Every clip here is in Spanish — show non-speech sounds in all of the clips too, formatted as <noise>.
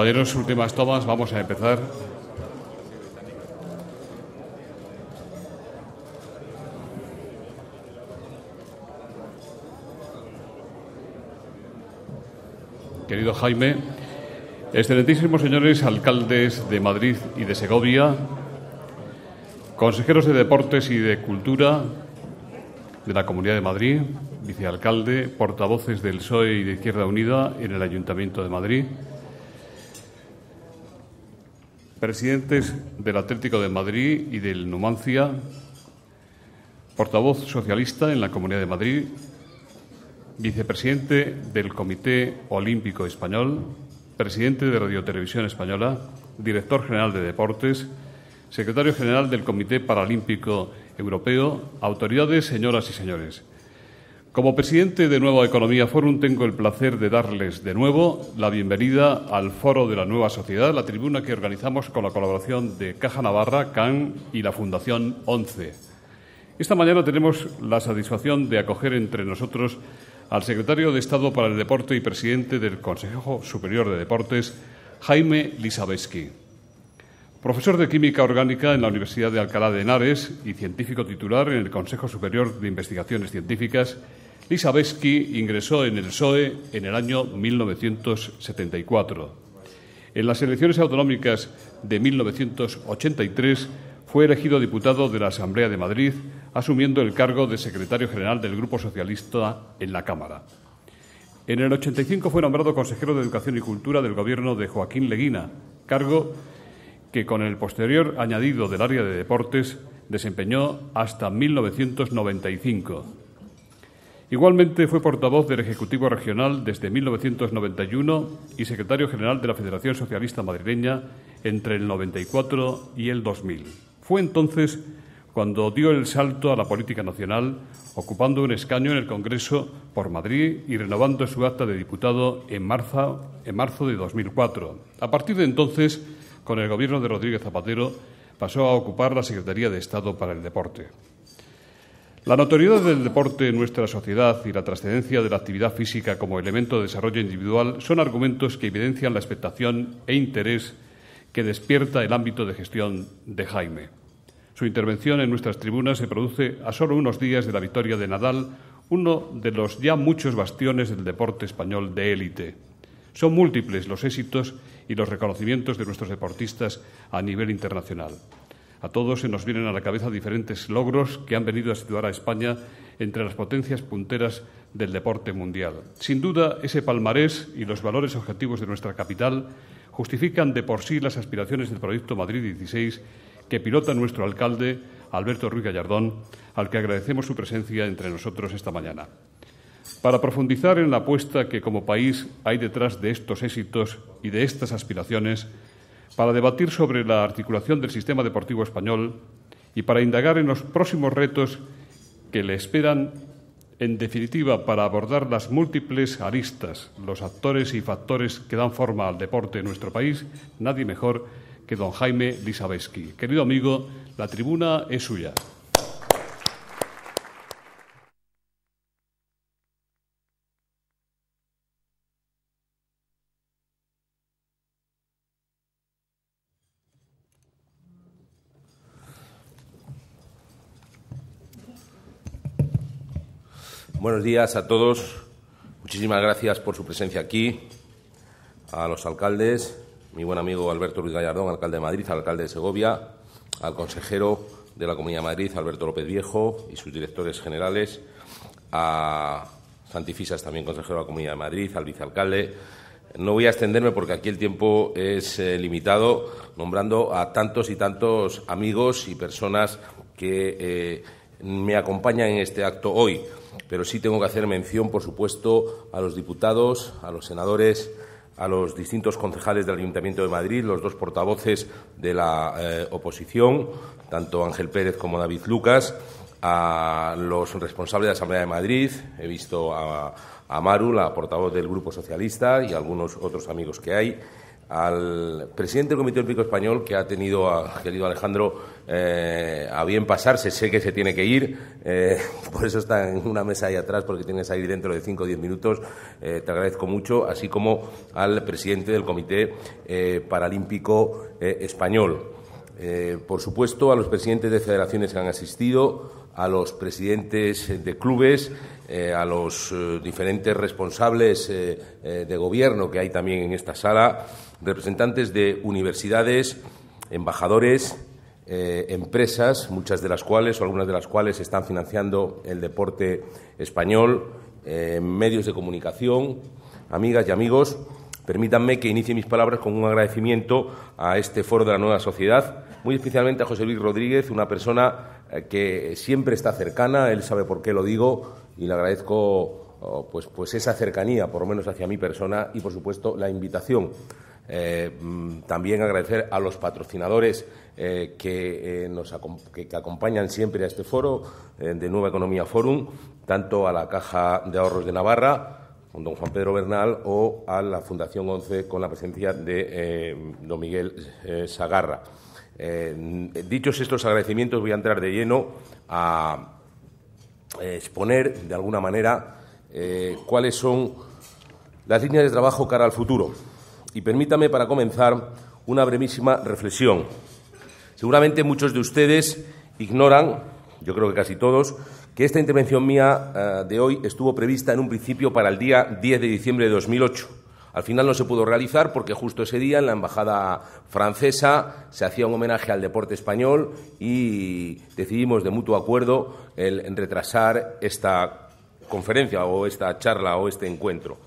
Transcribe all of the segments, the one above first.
Compañeros, últimas tomas, vamos a empezar. Querido Jaime, excelentísimos señores alcaldes de Madrid y de Segovia, consejeros de Deportes y de Cultura de la Comunidad de Madrid, vicealcalde, portavoces del PSOE y de Izquierda Unida en el Ayuntamiento de Madrid, presidentes del Atlético de Madrid y del Numancia, portavoz socialista en la Comunidad de Madrid, vicepresidente del Comité Olímpico Español, presidente de Radiotelevisión Española, director general de Deportes, secretario general del Comité Paralímpico Europeo, autoridades, señoras y señores. Como presidente de Nueva Economía Forum tengo el placer de darles de nuevo la bienvenida al Foro de la Nueva Sociedad, la tribuna que organizamos con la colaboración de Caja Navarra, CAN y la Fundación 11. Esta mañana tenemos la satisfacción de acoger entre nosotros al secretario de Estado para el Deporte y presidente del Consejo Superior de Deportes, Jaime Lisabeski. Profesor de Química Orgánica en la Universidad de Alcalá de Henares y científico titular en el Consejo Superior de Investigaciones Científicas, Lisabeski ingresó en el SOE en el año 1974. En las elecciones autonómicas de 1983 fue elegido diputado de la Asamblea de Madrid, asumiendo el cargo de secretario general del Grupo Socialista en la Cámara. En el 85 fue nombrado consejero de Educación y Cultura del gobierno de Joaquín Leguina, cargo que con el posterior añadido del área de deportes desempeñó hasta 1995. Igualmente fue portavoz del Ejecutivo Regional desde 1991 y secretario general de la Federación Socialista Madrileña entre el 94 y el 2000. Fue entonces cuando dio el salto a la política nacional, ocupando un escaño en el Congreso por Madrid y renovando su acta de diputado en marzo, en marzo de 2004. A partir de entonces, con el gobierno de Rodríguez Zapatero, pasó a ocupar la Secretaría de Estado para el Deporte. La notoriedad del deporte en nuestra sociedad y la trascendencia de la actividad física como elemento de desarrollo individual son argumentos que evidencian la expectación e interés que despierta el ámbito de gestión de Jaime. Su intervención en nuestras tribunas se produce a solo unos días de la victoria de Nadal, uno de los ya muchos bastiones del deporte español de élite. Son múltiples los éxitos y los reconocimientos de nuestros deportistas a nivel internacional. A todos se nos vienen a la cabeza diferentes logros que han venido a situar a España entre las potencias punteras del deporte mundial. Sin duda, ese palmarés y los valores objetivos de nuestra capital justifican de por sí las aspiraciones del Proyecto Madrid 16 que pilota nuestro alcalde, Alberto Ruiz Gallardón, al que agradecemos su presencia entre nosotros esta mañana para profundizar en la apuesta que como país hay detrás de estos éxitos y de estas aspiraciones, para debatir sobre la articulación del sistema deportivo español y para indagar en los próximos retos que le esperan, en definitiva, para abordar las múltiples aristas, los actores y factores que dan forma al deporte en nuestro país, nadie mejor que don Jaime Lisabeski. Querido amigo, la tribuna es suya. Buenos días a todos. Muchísimas gracias por su presencia aquí, a los alcaldes, mi buen amigo Alberto Luis Gallardón, alcalde de Madrid, al alcalde de Segovia, al consejero de la Comunidad de Madrid, Alberto López Viejo, y sus directores generales, a Santifisas, también consejero de la Comunidad de Madrid, al vicealcalde. No voy a extenderme porque aquí el tiempo es eh, limitado, nombrando a tantos y tantos amigos y personas que eh, me acompañan en este acto hoy pero sí tengo que hacer mención, por supuesto, a los diputados, a los senadores, a los distintos concejales del Ayuntamiento de Madrid, los dos portavoces de la eh, oposición, tanto Ángel Pérez como David Lucas, a los responsables de la Asamblea de Madrid, he visto a, a Maru, la portavoz del Grupo Socialista, y a algunos otros amigos que hay al presidente del Comité Olímpico Español que ha tenido, querido Alejandro, eh, a bien pasarse. Sé que se tiene que ir, eh, <laughs> por eso está en una mesa ahí atrás, porque tienes ahí dentro de cinco o diez minutos. Eh, te agradezco mucho, así como al presidente del Comité Paralímpico Español. por supuesto, a los presidentes de federaciones que han asistido, a los presidentes de clubes, a los diferentes responsables de gobierno que hay también en esta sala, representantes de universidades, embajadores, eh, empresas, muchas de las cuales o algunas de las cuales están financiando el deporte español, eh, medios de comunicación, amigas y amigos. Permítanme que inicie mis palabras con un agradecimiento a este foro de la nueva sociedad, muy especialmente a José Luis Rodríguez, una persona eh, que siempre está cercana, él sabe por qué lo digo y le agradezco oh, pues, pues esa cercanía, por lo menos hacia mi persona, y por supuesto la invitación eh, mm, también agradecer a los patrocinadores eh, eh, que, que, acompañan siempre a este foro de Nueva Economía Forum, tanto a la Caja de Ahorros de Navarra, con don Juan Pedro Bernal, o a la Fundación 11 con la presencia de don Miguel Sagarra. dichos estos agradecimientos, voy a entrar de lleno a exponer, de alguna manera, cuáles son las líneas de trabajo cara al futuro y permítame para comenzar una brevísima reflexión. Seguramente muchos de ustedes ignoran, yo creo que casi todos, que esta intervención mía eh, de hoy estuvo prevista en un principio para el día 10 de diciembre de 2008. Al final no se pudo realizar porque justo ese día en la embajada francesa se hacía un homenaje al deporte español y decidimos de mutuo acuerdo el retrasar esta conferencia o esta charla o este encuentro.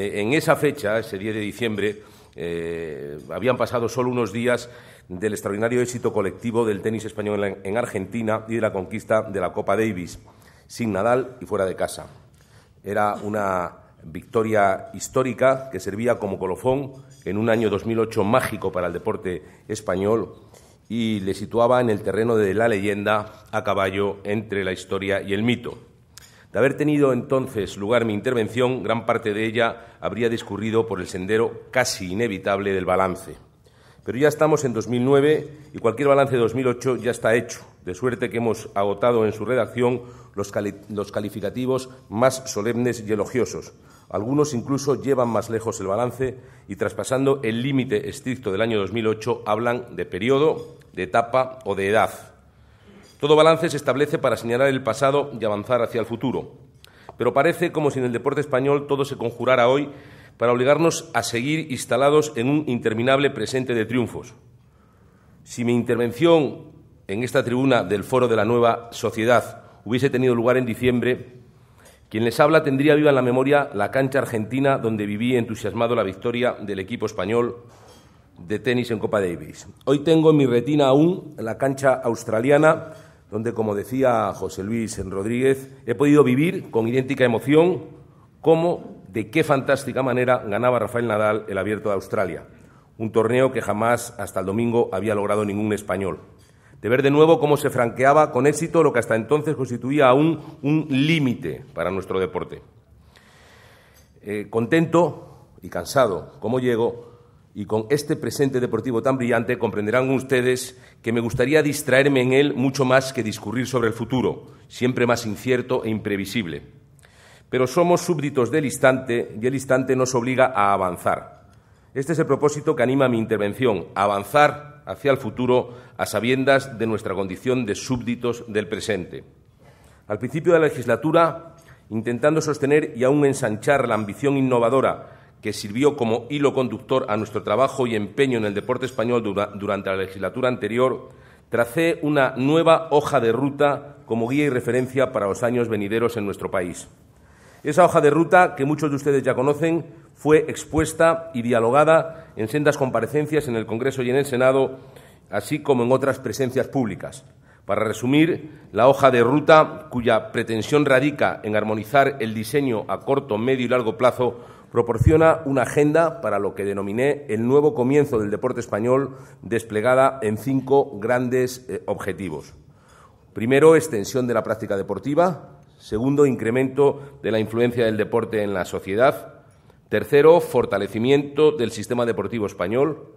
Eh, en esa fecha, ese 10 de diciembre, eh, habían pasado solo unos días del extraordinario éxito colectivo del tenis español en Argentina y de la conquista de la Copa Davis, sin Nadal y fuera de casa. Era una victoria histórica que servía como colofón en un año 2008 mágico para el deporte español y le situaba en el terreno de la leyenda a caballo entre la historia y el mito. De haber tenido entonces lugar mi intervención, gran parte de ella habría discurrido por el sendero casi inevitable del balance. Pero ya estamos en 2009 y cualquier balance de 2008 ya está hecho, de suerte que hemos agotado en su redacción los, calificativos más solemnes y elogiosos. Algunos incluso llevan más lejos el balance y, traspasando el límite estricto del año 2008, hablan de periodo, de etapa o de edad. Todo balance se establece para señalar el pasado y avanzar hacia el futuro. Pero parece como si en el deporte español todo se conjurara hoy para obligarnos a seguir instalados en un interminable presente de triunfos. Si mi intervención en esta tribuna del Foro de la Nueva Sociedad hubiese tenido lugar en diciembre, quien les habla tendría viva en la memoria la cancha argentina donde viví entusiasmado la victoria del equipo español de tenis en Copa Davis. Hoy tengo en mi retina aún la cancha australiana donde, como decía José Luis Rodríguez, he podido vivir con idéntica emoción cómo, de qué fantástica manera ganaba Rafael Nadal el Abierto de Australia, un torneo que jamás hasta el domingo había logrado ningún español. De ver de nuevo cómo se franqueaba con éxito lo que hasta entonces constituía aún un límite para nuestro deporte. Eh, contento y cansado como llego, y con este presente deportivo tan brillante comprenderán ustedes que me gustaría distraerme en él mucho más que discurrir sobre el futuro, siempre más incierto e imprevisible. Pero somos súbditos del instante y el instante nos obliga a avanzar. Este es el propósito que anima mi intervención, avanzar hacia el futuro a sabiendas de nuestra condición de súbditos del presente. Al principio de la legislatura, intentando sostener y aún ensanchar la ambición innovadora que sirvió como hilo conductor a nuestro trabajo y empeño en el deporte español durante la legislatura anterior, tracé una nueva hoja de ruta como guía y referencia para los años venideros en nuestro país. Esa hoja de ruta, que muchos de ustedes ya conocen, fue expuesta y dialogada en sendas comparecencias en el Congreso y en el Senado, así como en otras presencias públicas. Para resumir, la hoja de ruta, cuya pretensión radica en armonizar el diseño a corto, medio y largo plazo proporciona una agenda para lo que denominé el nuevo comienzo del deporte español desplegada en cinco grandes eh, objetivos. Primero, extensión de la práctica deportiva. Segundo, incremento de la influencia del deporte en la sociedad. Tercero, fortalecimiento del sistema deportivo español.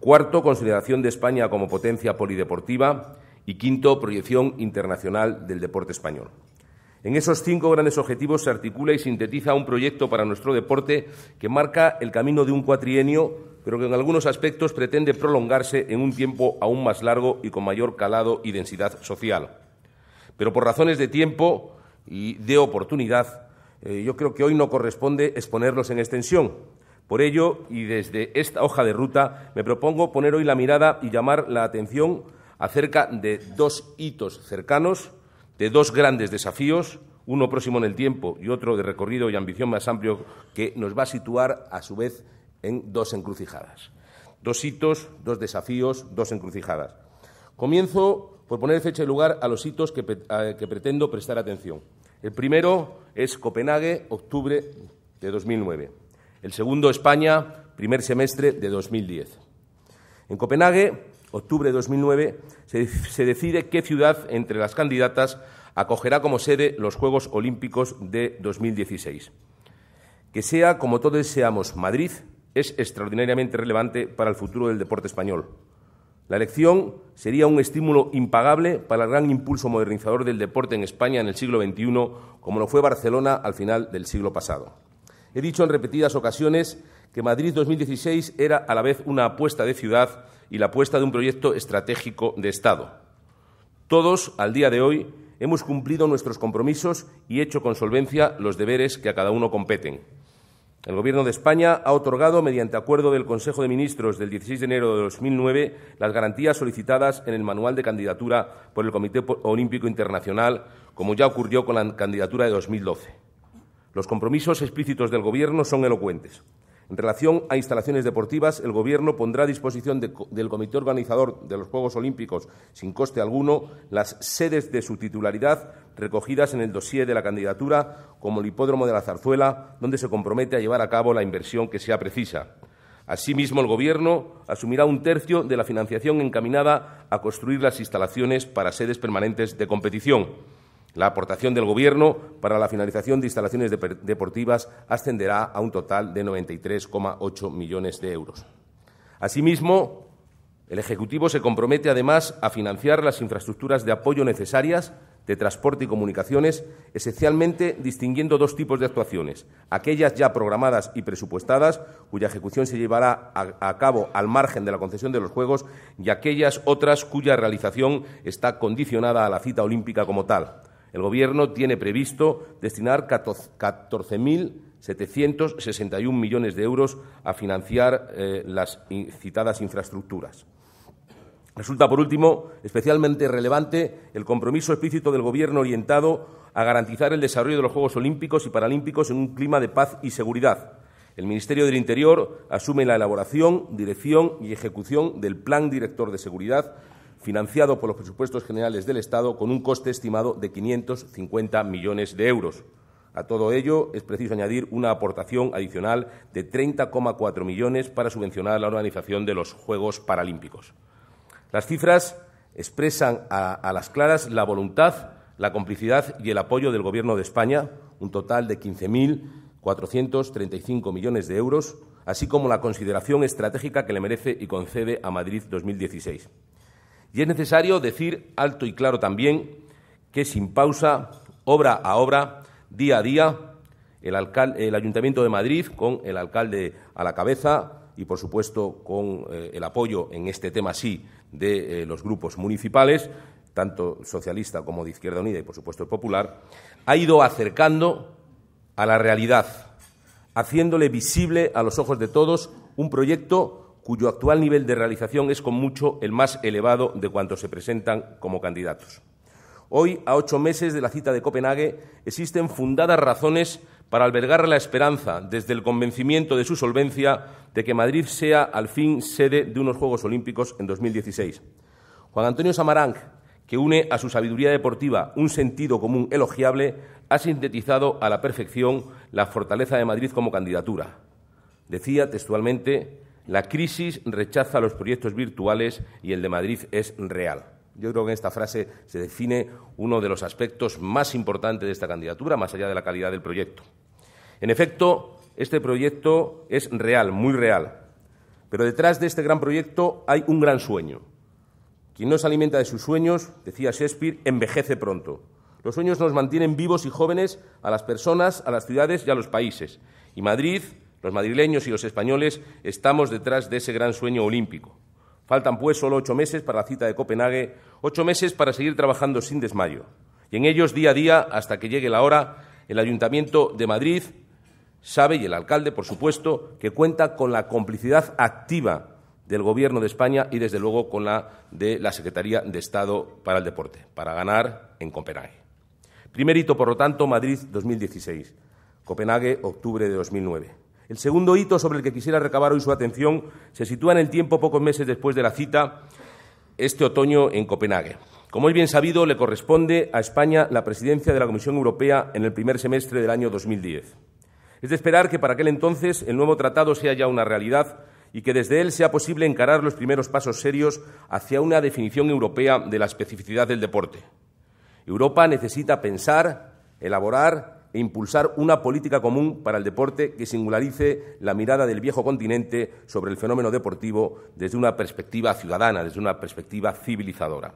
Cuarto, consideración de España como potencia polideportiva. Y quinto, proyección internacional del deporte español. En esos cinco grandes objetivos se articula y sintetiza un proyecto para nuestro deporte que marca el camino de un cuatrienio, pero que en algunos aspectos pretende prolongarse en un tiempo aún más largo y con mayor calado y densidad social. Pero por razones de tiempo y de oportunidad, eh, yo creo que hoy no corresponde exponerlos en extensión. Por ello, y desde esta hoja de ruta, me propongo poner hoy la mirada y llamar la atención acerca de dos hitos cercanos de dos grandes desafíos, uno próximo en el tiempo y otro de recorrido y ambición más amplio, que nos va a situar, a su vez, en dos encrucijadas. Dos hitos, dos desafíos, dos encrucijadas. Comienzo por poner fecha y lugar a los hitos que, que pretendo prestar atención. El primero es Copenhague, octubre de 2009. El segundo, España, primer semestre de 2010. En Copenhague octubre de 2009, se, se decide qué ciudad entre las candidatas acogerá como sede los Juegos Olímpicos de 2016. Que sea, como todos deseamos, Madrid es extraordinariamente relevante para el futuro del deporte español. La elección sería un estímulo impagable para el gran impulso modernizador del deporte en España en el siglo XXI, como lo fue Barcelona al final del siglo pasado. He dicho en repetidas ocasiones que Madrid 2016 era a la vez una apuesta de ciudad y la apuesta de un proyecto estratégico de Estado. Todos, al día de hoy, hemos cumplido nuestros compromisos y hecho con solvencia los deberes que a cada uno competen. El Gobierno de España ha otorgado, mediante acuerdo del Consejo de Ministros del 16 de enero de 2009, las garantías solicitadas en el manual de candidatura por el Comité Olímpico Internacional, como ya ocurrió con la candidatura de 2012. Los compromisos explícitos del Gobierno son elocuentes. En relación a instalaciones deportivas, el Gobierno pondrá a disposición del Comité Organizador de los Juegos Olímpicos, sin coste alguno, las sedes de su titularidad recogidas en el dossier de la candidatura, como el Hipódromo de la Zarzuela, donde se compromete a llevar a cabo la inversión que sea precisa. Asimismo, el Gobierno asumirá un tercio de la financiación encaminada a construir las instalaciones para sedes permanentes de competición. La aportación del Gobierno para la finalización de instalaciones deportivas ascenderá a un total de 93,8 millones de euros. Asimismo, el Ejecutivo se compromete además a financiar las infraestructuras de apoyo necesarias de transporte y comunicaciones, esencialmente distinguiendo dos tipos de actuaciones, aquellas ya programadas y presupuestadas, cuya ejecución se llevará a, cabo al margen de la concesión de los Juegos, y aquellas otras cuya realización está condicionada a la cita olímpica como tal el Gobierno tiene previsto destinar 14.761 millones de euros a financiar eh, las citadas infraestructuras. Resulta, por último, especialmente relevante el compromiso explícito del Gobierno orientado a garantizar el desarrollo de los Juegos Olímpicos y Paralímpicos en un clima de paz y seguridad. El Ministerio del Interior asume la elaboración, dirección y ejecución del Plan Director de Seguridad financiado por los presupuestos generales del Estado con un coste estimado de 550 millones de euros. A todo ello es preciso añadir una aportación adicional de 30,4 millones para subvencionar la organización de los Juegos Paralímpicos. Las cifras expresan a, las claras la voluntad, la complicidad y el apoyo del Gobierno de España, un total de 15.435 millones de euros, así como la consideración estratégica que le merece y concede a Madrid 2016. Y es necesario decir alto y claro también que sin pausa, obra a obra, día a día, el, Ayuntamiento de Madrid, con el alcalde a la cabeza y, por supuesto, con eh, el apoyo en este tema sí de eh, los grupos municipales, tanto socialista como de Izquierda Unida y, por supuesto, el popular, ha ido acercando a la realidad, haciéndole visible a los ojos de todos un proyecto cuyo actual nivel de realización es con mucho el más elevado de cuantos se presentan como candidatos. Hoy, a ocho meses de la cita de Copenhague, existen fundadas razones para albergar la esperanza, desde el convencimiento de su solvencia, de que Madrid sea al fin sede de unos Juegos Olímpicos en 2016. Juan Antonio Samaranch, que une a su sabiduría deportiva un sentido común elogiable, ha sintetizado a la perfección la fortaleza de Madrid como candidatura. Decía textualmente la crisis rechaza los proyectos virtuales y el de Madrid es real. Yo creo que en esta frase se define uno de los aspectos más importantes de esta candidatura, más allá de la calidad del proyecto. En efecto, este proyecto es real, muy real. Pero detrás de este gran proyecto hay un gran sueño. Quien no se alimenta de sus sueños, decía Shakespeare, envejece pronto. Los sueños nos mantienen vivos y jóvenes a las personas, a las ciudades y a los países. Y Madrid los madrileños y los españoles estamos detrás de ese gran sueño olímpico. Faltan, pues, solo ocho meses para la cita de Copenhague, ocho meses para seguir trabajando sin desmayo. Y en ellos, día a día, hasta que llegue la hora, el Ayuntamiento de Madrid sabe, y el alcalde, por supuesto, que cuenta con la complicidad activa del Gobierno de España y, desde luego, con la de la Secretaría de Estado para el Deporte, para ganar en Copenhague. Primer hito, por lo tanto, Madrid 2016, Copenhague, octubre de 2009. El segundo hito sobre el que quisiera recabar hoy su atención se sitúa en el tiempo pocos meses después de la cita este otoño en Copenhague. Como es bien sabido, le corresponde a España la presidencia de la Comisión Europea en el primer semestre del año 2010. Es de esperar que para aquel entonces el nuevo tratado sea ya una realidad y que desde él sea posible encarar los primeros pasos serios hacia una definición europea de la especificidad del deporte. Europa necesita pensar, elaborar e impulsar una política común para el deporte que singularice la mirada del viejo continente sobre el fenómeno deportivo desde una perspectiva ciudadana, desde una perspectiva civilizadora.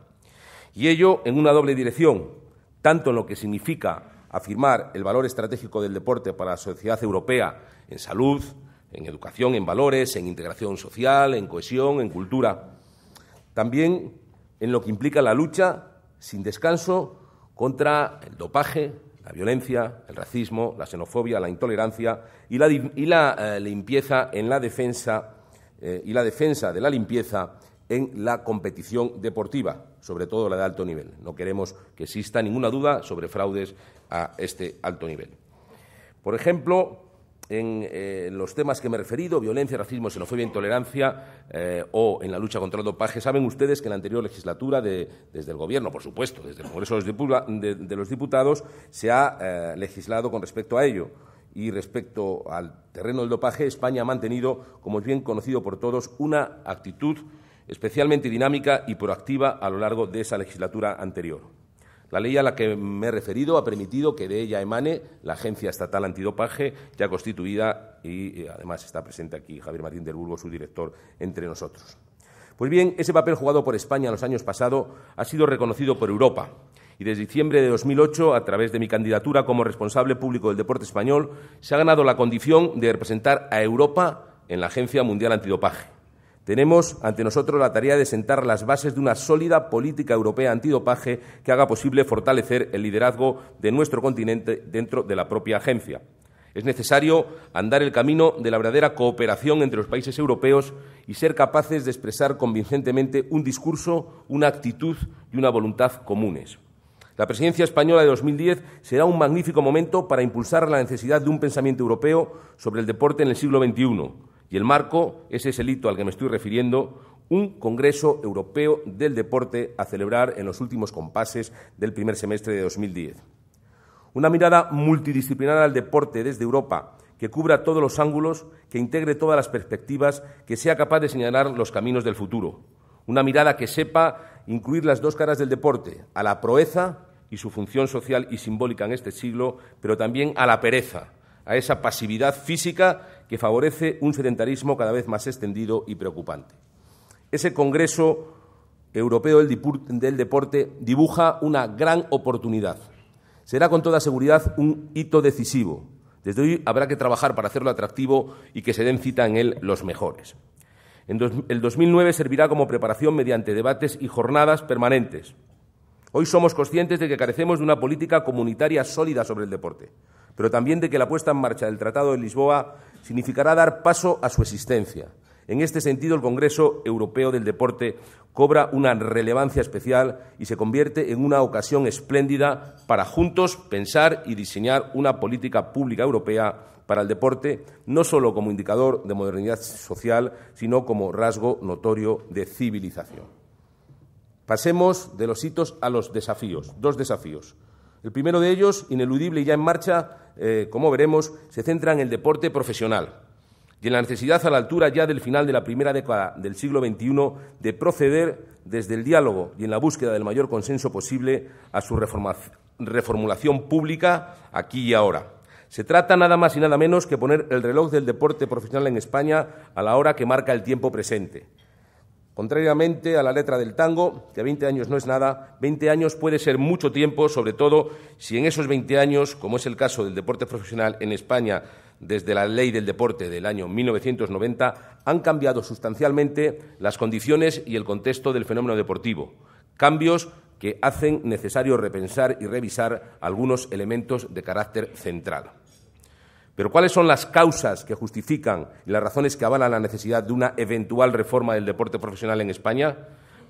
Y ello en una doble dirección, tanto en lo que significa afirmar el valor estratégico del deporte para la sociedad europea en salud, en educación, en valores, en integración social, en cohesión, en cultura. También en lo que implica la lucha sin descanso contra el dopaje, la violencia, el racismo, la xenofobia, la intolerancia y la, eh, limpieza en la defensa eh, y la defensa de la limpieza en la competición deportiva, sobre todo la de alto nivel. No queremos que exista ninguna duda sobre fraudes a este alto nivel. Por ejemplo, en eh, los temas que me he referido, violencia, racismo, xenofobia, intolerancia eh, o en la lucha contra el dopaje, saben ustedes que en la anterior legislatura, desde el Gobierno, por supuesto, desde el Congreso de, los Diputados, se ha eh, legislado con respecto a ello. Y respecto al terreno del dopaje, España ha mantenido, como es bien conocido por todos, una actitud especialmente dinámica y proactiva a lo largo de esa legislatura anterior. La ley a la que me he referido ha permitido que de ella emane la Agencia Estatal Antidopaje, ya constituida, y eh, además está presente aquí Javier Martín del Burgo, su director, entre nosotros. Pues bien, ese papel jugado por España en los años pasados ha sido reconocido por Europa. Y desde diciembre de 2008, a través de mi candidatura como responsable público del deporte español, se ha ganado la condición de representar a Europa en la Agencia Mundial Antidopaje. Tenemos ante nosotros la tarea de sentar las bases de una sólida política europea antidopaje que haga posible fortalecer el liderazgo de nuestro continente dentro de la propia agencia. Es necesario andar el camino de la verdadera cooperación entre los países europeos y ser capaces de expresar convincentemente un discurso, una actitud y una voluntad comunes. La presidencia española de 2010 será un magnífico momento para impulsar la necesidad de un pensamiento europeo sobre el deporte en el siglo XXI y el marco es ese hito al que me estoy refiriendo, un Congreso Europeo del Deporte a celebrar en los últimos compases del primer semestre de 2010. Una mirada multidisciplinar al deporte desde Europa, que cubra todos los ángulos, que integre todas las perspectivas, que sea capaz de señalar los caminos del futuro. Una mirada que sepa incluir las dos caras del deporte, a la proeza y su función social y simbólica en este siglo, pero también a la pereza, a esa pasividad física que favorece un sedentarismo cada vez más extendido y preocupante. Ese Congreso Europeo del Deporte dibuja una gran oportunidad. Será con toda seguridad un hito decisivo. Desde hoy habrá que trabajar para hacerlo atractivo y que se den cita en él los mejores. En el 2009 servirá como preparación mediante debates y jornadas permanentes. Hoy somos conscientes de que carecemos de una política comunitaria sólida sobre el deporte pero también de que la puesta en marcha del Tratado de Lisboa significará dar paso a su existencia. En este sentido, el Congreso Europeo del Deporte cobra una relevancia especial y se convierte en una ocasión espléndida para juntos pensar y diseñar una política pública europea para el deporte, no solo como indicador de modernidad social, sino como rasgo notorio de civilización. Pasemos de los hitos a los desafíos, dos desafíos. El primero de ellos, ineludible y ya en marcha, eh, como veremos, se centra en el deporte profesional y en la necesidad a la altura ya del final de la primera década del siglo XXI de proceder desde el diálogo y en la búsqueda del mayor consenso posible a su reformulación pública aquí y ahora. Se trata nada más y nada menos que poner el reloj del deporte profesional en España a la hora que marca el tiempo presente Contrariamente a la letra del tango, que 20 años no es nada, 20 años puede ser mucho tiempo, sobre todo si en esos 20 años, como es el caso del deporte profesional en España desde la ley del deporte del año 1990, han cambiado sustancialmente las condiciones y el contexto del fenómeno deportivo. Cambios que hacen necesario repensar y revisar algunos elementos de carácter central. Pero ¿cuáles son las causas que justifican y las razones que avalan la necesidad de una eventual reforma del deporte profesional en España?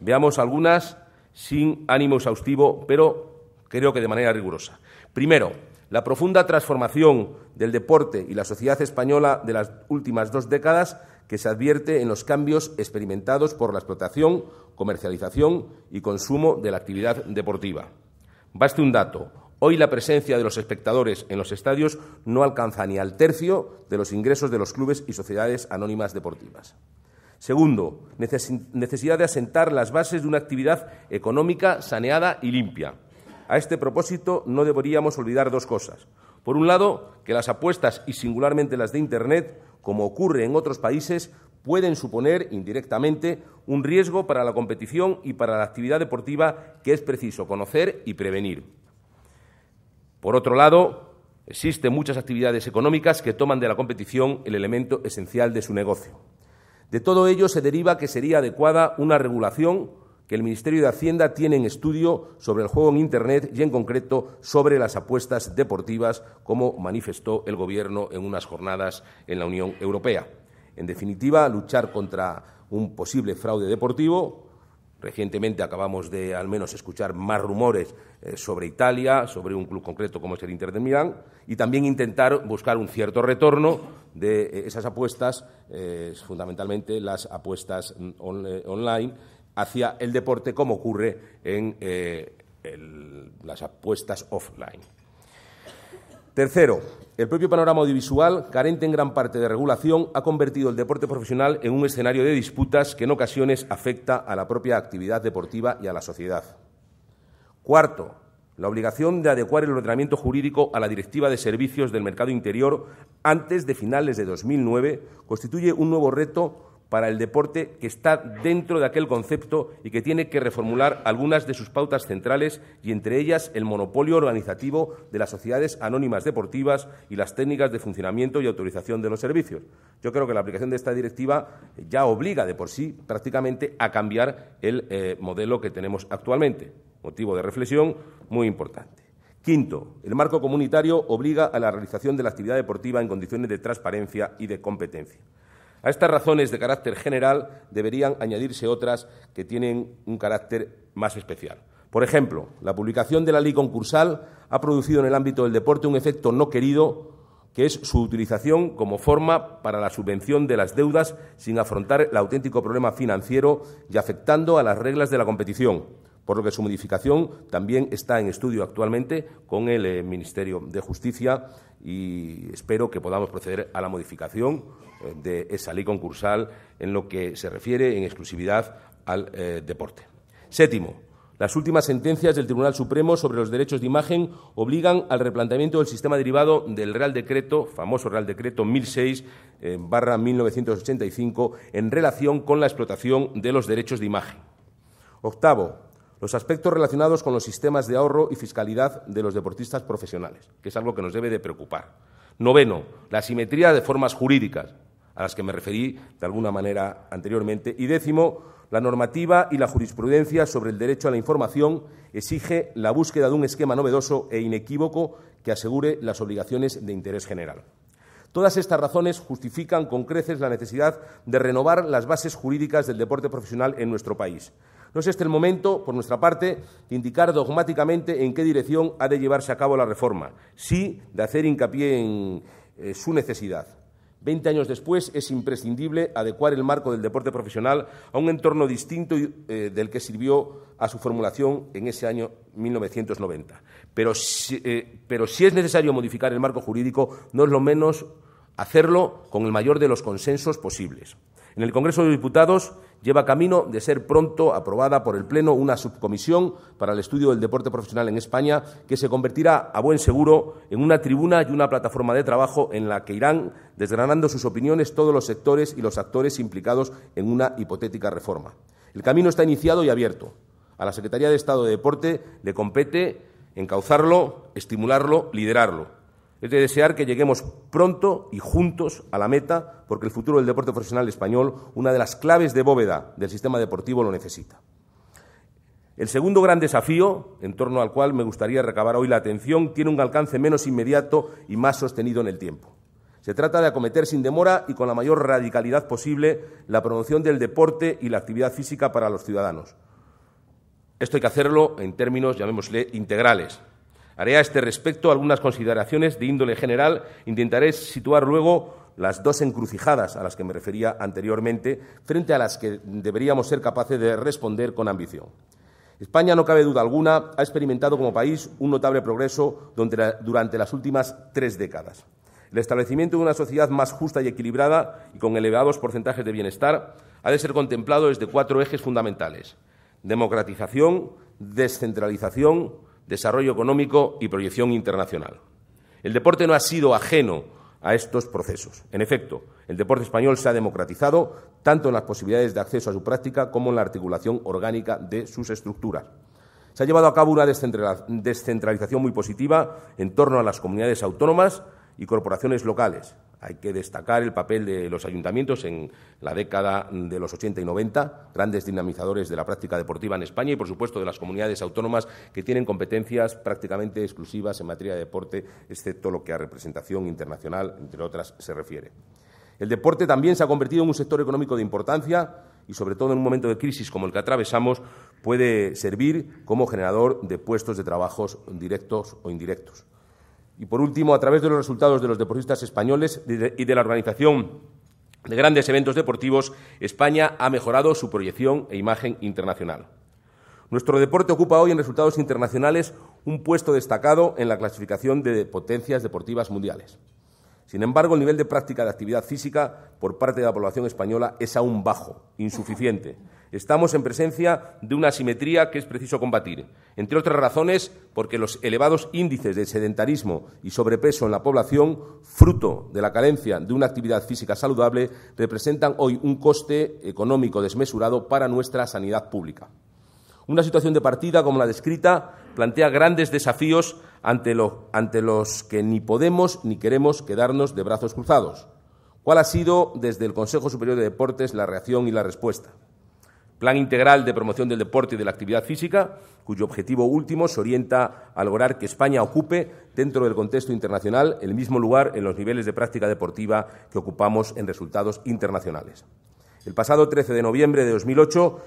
Veamos algunas sin ánimo exhaustivo, pero creo que de manera rigurosa. Primero, la profunda transformación del deporte y la sociedad española de las últimas dos décadas que se advierte en los cambios experimentados por la explotación, comercialización y consumo de la actividad deportiva. Baste un dato. Hoy la presencia de los espectadores en los estadios no alcanza ni al tercio de los ingresos de los clubes y sociedades anónimas deportivas. Segundo, necesidad de asentar las bases de una actividad económica saneada y limpia. A este propósito no deberíamos olvidar dos cosas. Por un lado, que las apuestas y singularmente las de Internet, como ocurre en otros países, pueden suponer indirectamente un riesgo para la competición y para la actividad deportiva que es preciso conocer y prevenir. Por otro lado, existen muchas actividades económicas que toman de la competición el elemento esencial de su negocio. De todo ello se deriva que sería adecuada una regulación que el Ministerio de Hacienda tiene en estudio sobre el juego en Internet y, en concreto, sobre las apuestas deportivas, como manifestó el Gobierno en unas jornadas en la Unión Europea. En definitiva, luchar contra un posible fraude deportivo, Recientemente acabamos de al menos escuchar más rumores eh, sobre Italia, sobre un club concreto como es el Inter de Milán, y también intentar buscar un cierto retorno de eh, esas apuestas, eh, fundamentalmente las apuestas mm, online, hacia el deporte, como ocurre en las apuestas offline. Tercero, el propio panorama audiovisual, carente en gran parte de regulación, ha convertido el deporte profesional en un escenario de disputas que en ocasiones afecta a la propia actividad deportiva y a la sociedad. Cuarto, la obligación de adecuar el ordenamiento jurídico a la Directiva de Servicios del Mercado Interior antes de finales de 2009 constituye un nuevo reto para el deporte que está dentro de aquel concepto y que tiene que reformular algunas de sus pautas centrales y entre ellas el monopolio organizativo de las sociedades anónimas deportivas y las técnicas de funcionamiento y autorización de los servicios. Yo creo que la aplicación de esta directiva ya obliga de por sí prácticamente a cambiar el eh, modelo que tenemos actualmente. Motivo de reflexión muy importante. Quinto, el marco comunitario obliga a la realización de la actividad deportiva en condiciones de transparencia y de competencia. A estas razones de carácter general deberían añadirse otras que tienen un carácter más especial. Por ejemplo, la publicación de la ley concursal ha producido en el ámbito del deporte un efecto no querido, que es su utilización como forma para la subvención de las deudas sin afrontar el auténtico problema financiero y afectando a las reglas de la competición por lo que su modificación también está en estudio actualmente con el eh, Ministerio de Justicia y espero que podamos proceder a la modificación eh, de esa ley concursal en lo que se refiere en exclusividad al eh, deporte. Séptimo, las últimas sentencias del Tribunal Supremo sobre los derechos de imagen obligan al replanteamiento del sistema derivado del Real Decreto, famoso Real Decreto 1006 1985, en relación con la explotación de los derechos de imagen. Octavo, los aspectos relacionados con los sistemas de ahorro y fiscalidad de los deportistas profesionales, que es algo que nos debe de preocupar. Noveno, la asimetría de formas jurídicas, a las que me referí de alguna manera anteriormente. Y décimo, la normativa y la jurisprudencia sobre el derecho a la información exige la búsqueda de un esquema novedoso e inequívoco que asegure las obligaciones de interés general. Todas estas razones justifican con creces la necesidad de renovar las bases jurídicas del deporte profesional en nuestro país, no es este el momento, por nuestra parte, de indicar dogmáticamente en qué dirección ha de llevarse a cabo la reforma, sí de hacer hincapié en eh, su necesidad. Veinte años después es imprescindible adecuar el marco del deporte profesional a un entorno distinto eh, del que sirvió a su formulación en ese año 1990. Pero eh, pero si es necesario modificar el marco jurídico, no es lo menos hacerlo con el mayor de los consensos posibles. En el Congreso de Diputados lleva camino de ser pronto aprobada por el Pleno una subcomisión para el estudio del deporte profesional en España que se convertirá, a buen seguro, en una tribuna y una plataforma de trabajo en la que irán desgranando sus opiniones todos los sectores y los actores implicados en una hipotética reforma. El camino está iniciado y abierto. A la Secretaría de Estado de Deporte le compete encauzarlo, estimularlo, liderarlo. Es de desear que lleguemos pronto y juntos a la meta, porque el futuro del deporte profesional español, una de las claves de bóveda del sistema deportivo, lo necesita. El segundo gran desafío, en torno al cual me gustaría recabar hoy la atención, tiene un alcance menos inmediato y más sostenido en el tiempo. Se trata de acometer sin demora y con la mayor radicalidad posible la promoción del deporte y la actividad física para los ciudadanos. Esto hay que hacerlo en términos, llamémosle, integrales, Haré a este respecto algunas consideraciones de índole general. Intentaré situar luego las dos encrucijadas a las que me refería anteriormente, frente a las que deberíamos ser capaces de responder con ambición. España, no cabe duda alguna, ha experimentado como país un notable progreso durante las últimas tres décadas. El establecimiento de una sociedad más justa y equilibrada y con elevados porcentajes de bienestar ha de ser contemplado desde cuatro ejes fundamentales. Democratización, descentralización, desarrollo económico y proyección internacional. El deporte no ha sido ajeno a estos procesos. En efecto, el deporte español se ha democratizado tanto en las posibilidades de acceso a su práctica como en la articulación orgánica de sus estructuras. Se ha llevado a cabo una descentralización muy positiva en torno a las comunidades autónomas y corporaciones locales, hay que destacar el papel de los ayuntamientos en la década de los 80 y 90, grandes dinamizadores de la práctica deportiva en España y, por supuesto, de las comunidades autónomas que tienen competencias prácticamente exclusivas en materia de deporte, excepto lo que a representación internacional, entre otras, se refiere. El deporte también se ha convertido en un sector económico de importancia y, sobre todo en un momento de crisis como el que atravesamos, puede servir como generador de puestos de trabajo directos o indirectos. Y por último, a través de los resultados de los deportistas españoles y de la organización de grandes eventos deportivos, España ha mejorado su proyección e imagen internacional. Nuestro deporte ocupa hoy en resultados internacionales un puesto destacado en la clasificación de potencias deportivas mundiales. Sin embargo, el nivel de práctica de actividad física por parte de la población española es aún bajo, insuficiente. Estamos en presencia de una asimetría que es preciso combatir, entre otras razones porque los elevados índices de sedentarismo y sobrepeso en la población, fruto de la carencia de una actividad física saludable, representan hoy un coste económico desmesurado para nuestra sanidad pública. Una situación de partida como la descrita plantea grandes desafíos ante, los que ni podemos ni queremos quedarnos de brazos cruzados. ¿Cuál ha sido desde el Consejo Superior de Deportes la reacción y la respuesta? Plan integral de promoción del deporte y de la actividad física, cuyo objetivo último se orienta a lograr que España ocupe, dentro del contexto internacional, el mismo lugar en los niveles de práctica deportiva que ocupamos en resultados internacionales. El pasado 13 de noviembre de 2008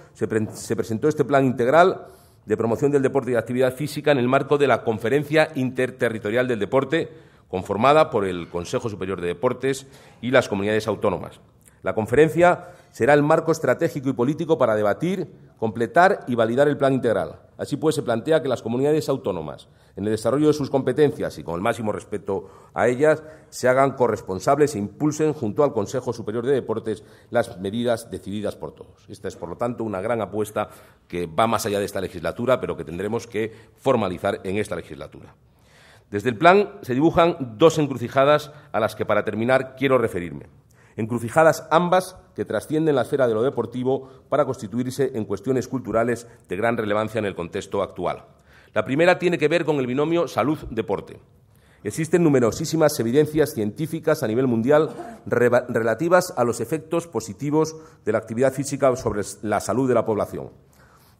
se presentó este plan integral de Promoción del Deporte y Actividad Física en el marco de la Conferencia Interterritorial del Deporte, conformada por el Consejo Superior de Deportes y las comunidades autónomas. La conferencia será el marco estratégico y político para debatir, completar y validar el plan integral. Así pues, se plantea que las comunidades autónomas, en el desarrollo de sus competencias y con el máximo respeto a ellas, se hagan corresponsables e impulsen junto al Consejo Superior de Deportes las medidas decididas por todos. Esta es, por lo tanto, una gran apuesta que va más allá de esta legislatura, pero que tendremos que formalizar en esta legislatura. Desde el plan se dibujan dos encrucijadas a las que, para terminar, quiero referirme encrucijadas ambas que trascienden la esfera de lo deportivo para constituirse en cuestiones culturales de gran relevancia en el contexto actual. La primera tiene que ver con el binomio salud-deporte. Existen numerosísimas evidencias científicas a nivel mundial relativas a los efectos positivos de la actividad física sobre la salud de la población.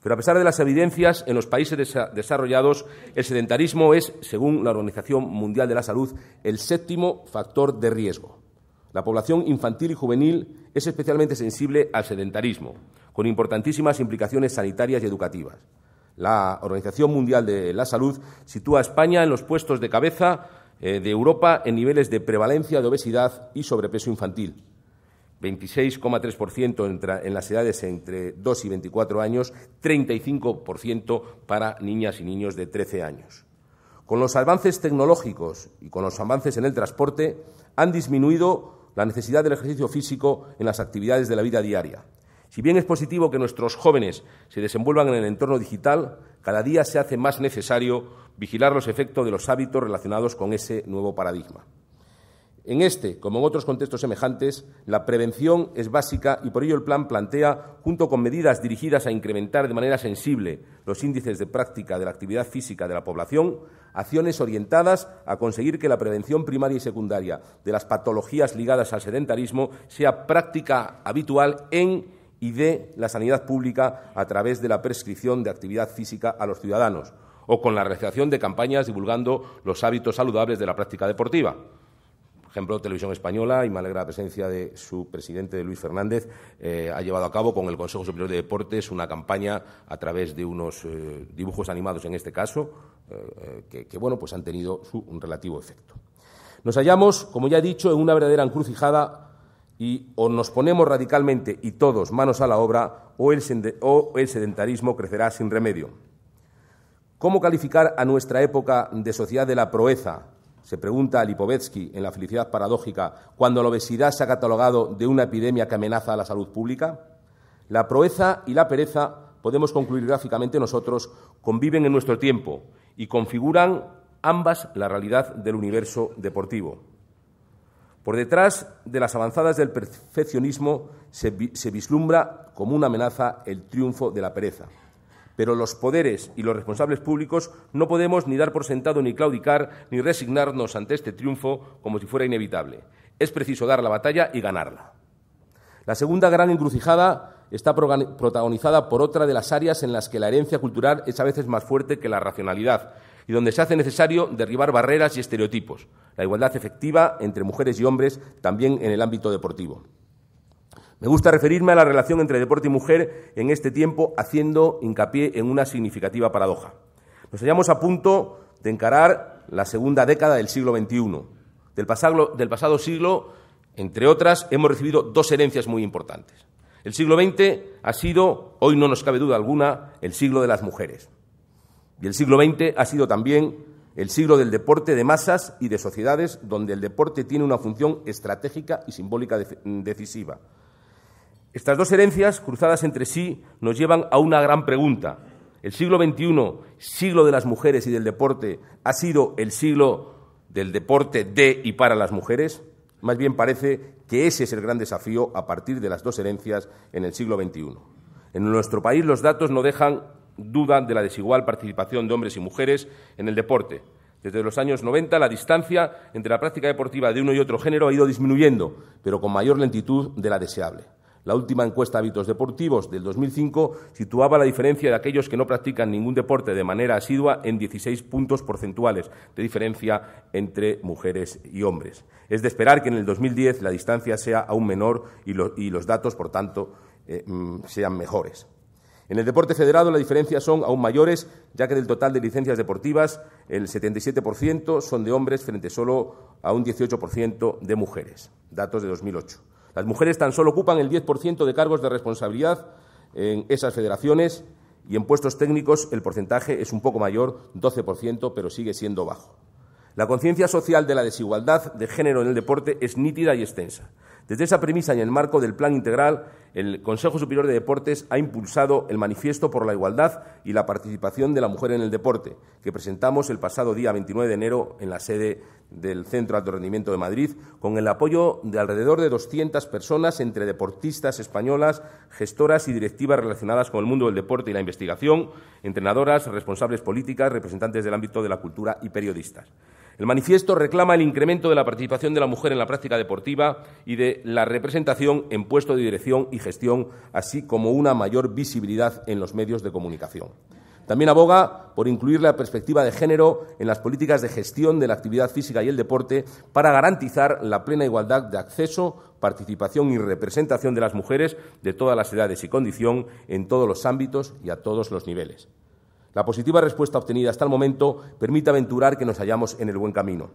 Pero a pesar de las evidencias, en los países desarrollados el sedentarismo es, según la Organización Mundial de la Salud, el séptimo factor de riesgo. La población infantil y juvenil es especialmente sensible al sedentarismo, con importantísimas implicaciones sanitarias y educativas. La Organización Mundial de la Salud sitúa a España en los puestos de cabeza eh, de Europa en niveles de prevalencia de obesidad y sobrepeso infantil. 26,3% en las edades entre 2 y 24 años, 35% para niñas y niños de 13 años. Con los avances tecnológicos y con los avances en el transporte han disminuido la necesidad del ejercicio físico en las actividades de la vida diaria. Si bien es positivo que nuestros jóvenes se desenvuelvan en el entorno digital, cada día se hace más necesario vigilar los efectos de los hábitos relacionados con ese nuevo paradigma. En este, como en otros contextos semejantes, la prevención es básica y por ello el plan plantea, junto con medidas dirigidas a incrementar de manera sensible los índices de práctica de la actividad física de la población, acciones orientadas a conseguir que la prevención primaria y secundaria de las patologías ligadas al sedentarismo sea práctica habitual en y de la sanidad pública a través de la prescripción de actividad física a los ciudadanos o con la realización de campañas divulgando los hábitos saludables de la práctica deportiva ejemplo, Televisión Española, y me alegra la presencia de su presidente Luis Fernández, eh, ha llevado a cabo con el Consejo Superior de Deportes una campaña a través de unos eh, dibujos animados, en este caso, eh, que, bueno, pues han tenido un relativo efecto. Nos hallamos, como ya he dicho, en una verdadera encrucijada y o nos ponemos radicalmente y todos manos a la obra o el sedentarismo crecerá sin remedio. ¿Cómo calificar a nuestra época de sociedad de la proeza, se pregunta Lipovetsky en La felicidad paradójica, cuando la obesidad se ha catalogado de una epidemia que amenaza a la salud pública. La proeza y la pereza, podemos concluir gráficamente nosotros, conviven en nuestro tiempo y configuran ambas la realidad del universo deportivo. Por detrás de las avanzadas del perfeccionismo se vislumbra como una amenaza el triunfo de la pereza pero los poderes y los responsables públicos no podemos ni dar por sentado ni claudicar ni resignarnos ante este triunfo como si fuera inevitable. Es preciso dar la batalla y ganarla. La segunda gran encrucijada está protagonizada por otra de las áreas en las que la herencia cultural es a veces más fuerte que la racionalidad y donde se hace necesario derribar barreras y estereotipos, la igualdad efectiva entre mujeres y hombres también en el ámbito deportivo. Me gusta referirme a la relación entre deporte y mujer en este tiempo haciendo hincapié en una significativa paradoja. Nos hallamos a punto de encarar la segunda década del siglo XXI. Del pasado, siglo, entre otras, hemos recibido dos herencias muy importantes. El siglo XX ha sido, hoy no nos cabe duda alguna, el siglo de las mujeres. Y el siglo XX ha sido también el siglo del deporte de masas y de sociedades donde el deporte tiene una función estratégica y simbólica decisiva. Estas dos herencias, cruzadas entre sí, nos llevan a una gran pregunta. ¿El siglo XXI, siglo de las mujeres y del deporte, ha sido el siglo del deporte de y para las mujeres? Más bien parece que ese es el gran desafío a partir de las dos herencias en el siglo XXI. En nuestro país los datos no dejan duda de la desigual participación de hombres y mujeres en el deporte. Desde los años 90 la distancia entre la práctica deportiva de uno y otro género ha ido disminuyendo, pero con mayor lentitud de la deseable. La última encuesta de hábitos deportivos del 2005 situaba la diferencia de aquellos que no practican ningún deporte de manera asidua en 16 puntos porcentuales de diferencia entre mujeres y hombres. Es de esperar que en el 2010 la distancia sea aún menor y, los datos, por tanto, eh, mm, sean mejores. En el deporte federado las diferencias son aún mayores, ya que del total de licencias deportivas el 77% son de hombres frente solo a un 18% de mujeres, datos de 2008. Las mujeres tan solo ocupan el 10% de cargos de responsabilidad en esas federaciones y en puestos técnicos el porcentaje es un poco mayor, 12%, pero sigue siendo bajo. La conciencia social de la desigualdad de género en el deporte es nítida y extensa. Desde esa premisa en el marco del Plan Integral, el Consejo Superior de Deportes ha impulsado el Manifiesto por la Igualdad y la Participación de la Mujer en el Deporte, que presentamos el pasado día 29 de enero en la sede del Centro Alto Rendimiento de Madrid, con el apoyo de alrededor de 200 personas entre deportistas españolas, gestoras y directivas relacionadas con el mundo del deporte y la investigación, entrenadoras, responsables políticas, representantes del ámbito de la cultura y periodistas. El manifiesto reclama el incremento de la participación de la mujer en la práctica deportiva y de la representación en puestos de dirección y gestión, así como una mayor visibilidad en los medios de comunicación. También aboga por incluir la perspectiva de género en las políticas de gestión de la actividad física y el deporte para garantizar la plena igualdad de acceso, participación y representación de las mujeres de todas las edades y condición en todos los ámbitos y a todos los niveles. La positiva respuesta obtenida hasta el momento permite aventurar que nos hallamos en el buen camino.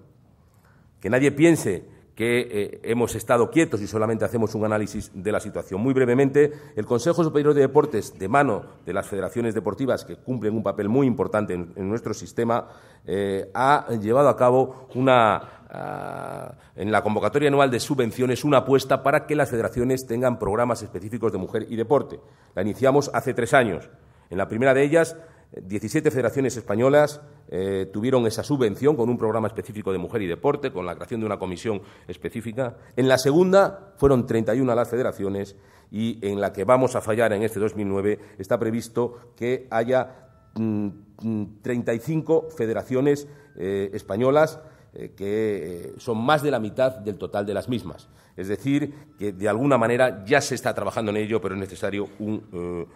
Que nadie piense que eh, hemos estado quietos y solamente hacemos un análisis de la situación. Muy brevemente, el Consejo Superior de Deportes, de mano de las federaciones deportivas, que cumplen un papel muy importante en, nuestro sistema, eh, ha llevado a cabo una, ah, en la convocatoria anual de subvenciones una apuesta para que las federaciones tengan programas específicos de mujer y deporte. La iniciamos hace tres años. En la primera de ellas 17 federaciones españolas eh, tuvieron esa subvención con un programa específico de mujer y deporte, con la creación de una comisión específica. En la segunda fueron 31 las federaciones y en la que vamos a fallar en este 2009 está previsto que haya mm, mm, y 35 federaciones eh, españolas eh, que son más de la mitad del total de las mismas. Es decir, que de alguna manera ya se está trabajando en ello, pero es necesario un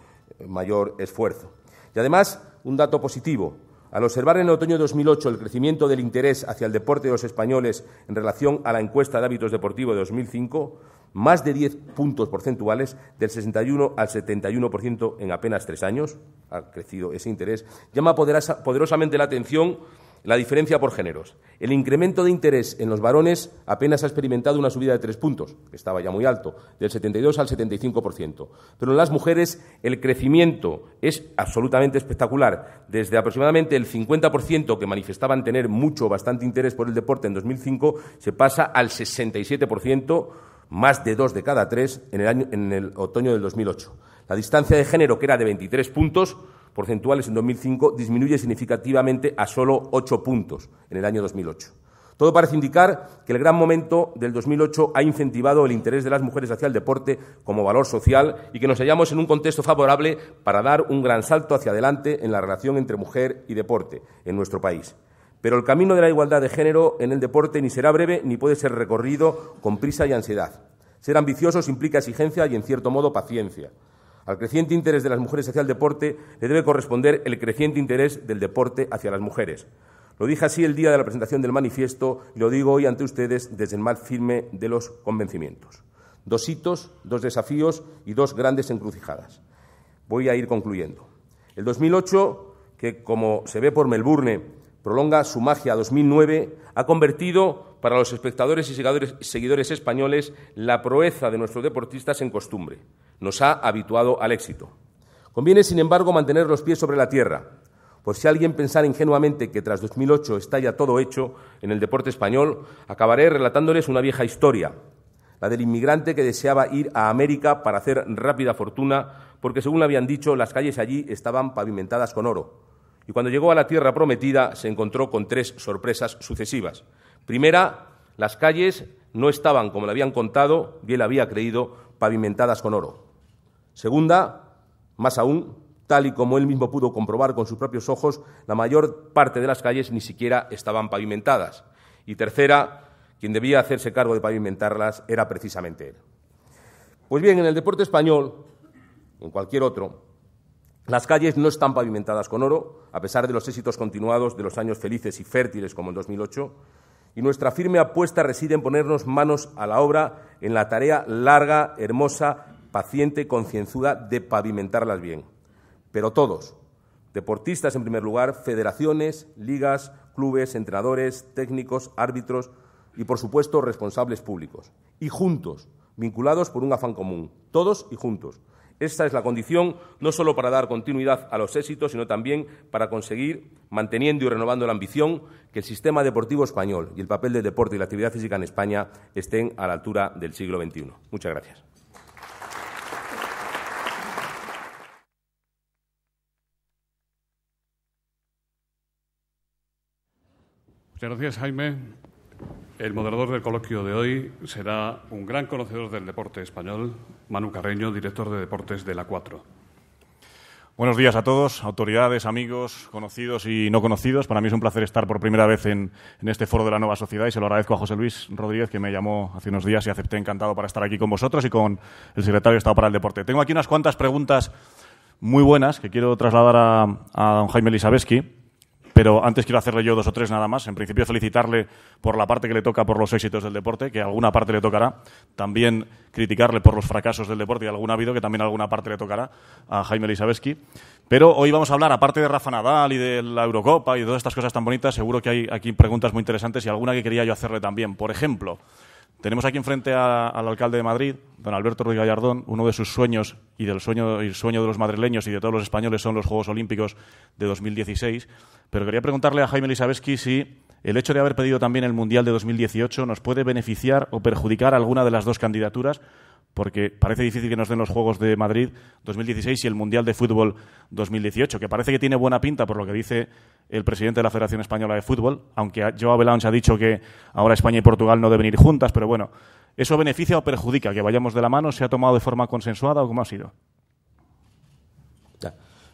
mayor esfuerzo. Y además, un dato positivo. Al observar en el otoño de 2008 el crecimiento del interés hacia el deporte de los españoles en relación a la encuesta de hábitos deportivos de 2005, más de 10 puntos porcentuales, del 61 al 71% en apenas tres años, ha crecido ese interés, llama poderosamente la atención la diferencia por géneros. El incremento de interés en los varones apenas ha experimentado una subida de tres puntos, que estaba ya muy alto, del 72 al 75%. Pero en las mujeres el crecimiento es absolutamente espectacular. Desde aproximadamente el 50% que manifestaban tener mucho o bastante interés por el deporte en 2005, se pasa al 67%, más de dos de cada tres, en el, año, en el otoño del 2008. La distancia de género, que era de 23 puntos, porcentuales en 2005 disminuye significativamente a solo 8 puntos en el año 2008. Todo parece indicar que el gran momento del 2008 ha incentivado el interés de las mujeres hacia el deporte como valor social y que nos hallamos en un contexto favorable para dar un gran salto hacia adelante en la relación entre mujer y deporte en nuestro país. Pero el camino de la igualdad de género en el deporte ni será breve ni puede ser recorrido con prisa y ansiedad. Ser ambiciosos implica exigencia y, en cierto modo, paciencia. Al creciente interés de las mujeres hacia el deporte le debe corresponder el creciente interés del deporte hacia las mujeres. Lo dije así el día de la presentación del manifiesto y lo digo hoy ante ustedes desde el más firme de los convencimientos. Dos hitos, dos desafíos y dos grandes encrucijadas. Voy a ir concluyendo. El 2008, que como se ve por Melbourne, prolonga su magia a 2009, ha convertido para los espectadores y seguidores, españoles la proeza de nuestros deportistas en costumbre. Nos ha habituado al éxito. Conviene, sin embargo, mantener los pies sobre la tierra, por si alguien pensara ingenuamente que tras 2008 está ya todo hecho en el deporte español, acabaré relatándoles una vieja historia, la del inmigrante que deseaba ir a América para hacer rápida fortuna, porque según le habían dicho, las calles allí estaban pavimentadas con oro. Y cuando llegó a la tierra prometida, se encontró con tres sorpresas sucesivas. Primera, las calles no estaban, como le habían contado, bien, él había creído, pavimentadas con oro. Segunda, más aún, tal y como él mismo pudo comprobar con sus propios ojos, la mayor parte de las calles ni siquiera estaban pavimentadas. Y tercera, quien debía hacerse cargo de pavimentarlas era precisamente él. Pues bien, en el deporte español, en cualquier otro, las calles no están pavimentadas con oro, a pesar de los éxitos continuados de los años felices y fértiles como el 2008, y nuestra firme apuesta reside en ponernos manos a la obra en la tarea larga, hermosa, paciente, concienzuda de pavimentarlas bien. Pero todos, deportistas en primer lugar, federaciones, ligas, clubes, entrenadores, técnicos, árbitros y, por supuesto, responsables públicos. Y juntos, vinculados por un afán común, todos y juntos, esta es la condición no solo para dar continuidad a los éxitos, sino también para conseguir, manteniendo y renovando la ambición, que el sistema deportivo español y el papel del deporte y la actividad física en España estén a la altura del siglo XXI. Muchas gracias. Muchas gracias, Jaime. El moderador del coloquio de hoy será un gran conocedor del deporte español, Manu Carreño, director de deportes de la 4. Buenos días a todos, autoridades, amigos, conocidos y no conocidos. Para mí es un placer estar por primera vez en, este foro de la nueva sociedad y se lo agradezco a José Luis Rodríguez, que me llamó hace unos días y acepté encantado para estar aquí con vosotros y con el secretario de Estado para el Deporte. Tengo aquí unas cuantas preguntas muy buenas que quiero trasladar a, don Jaime Lisabeski pero antes quiero hacerle yo dos o tres nada más. En principio, felicitarle por la parte que le toca por los éxitos del deporte, que alguna parte le tocará. También criticarle por los fracasos del deporte, y algún ha habido, que también alguna parte le tocará a Jaime Elisabeski. Pero hoy vamos a hablar, aparte de Rafa Nadal y de la Eurocopa y de todas estas cosas tan bonitas, seguro que hay aquí preguntas muy interesantes y alguna que quería yo hacerle también. Por ejemplo, tenemos aquí enfrente al alcalde de Madrid, don Alberto Ruiz Gallardón. Uno de sus sueños y del sueño, el sueño de los madrileños y de todos los españoles son los Juegos Olímpicos de 2016. Pero quería preguntarle a Jaime Lisabeski si el hecho de haber pedido también el Mundial de 2018 nos puede beneficiar o perjudicar alguna de las dos candidaturas porque parece difícil que nos den los Juegos de Madrid 2016 y el Mundial de Fútbol 2018, que parece que tiene buena pinta por lo que dice el presidente de la Federación Española de Fútbol, aunque Joao se ha dicho que ahora España y Portugal no deben ir juntas, pero bueno, ¿eso beneficia o perjudica que vayamos de la mano? ¿Se ha tomado de forma consensuada o cómo ha sido?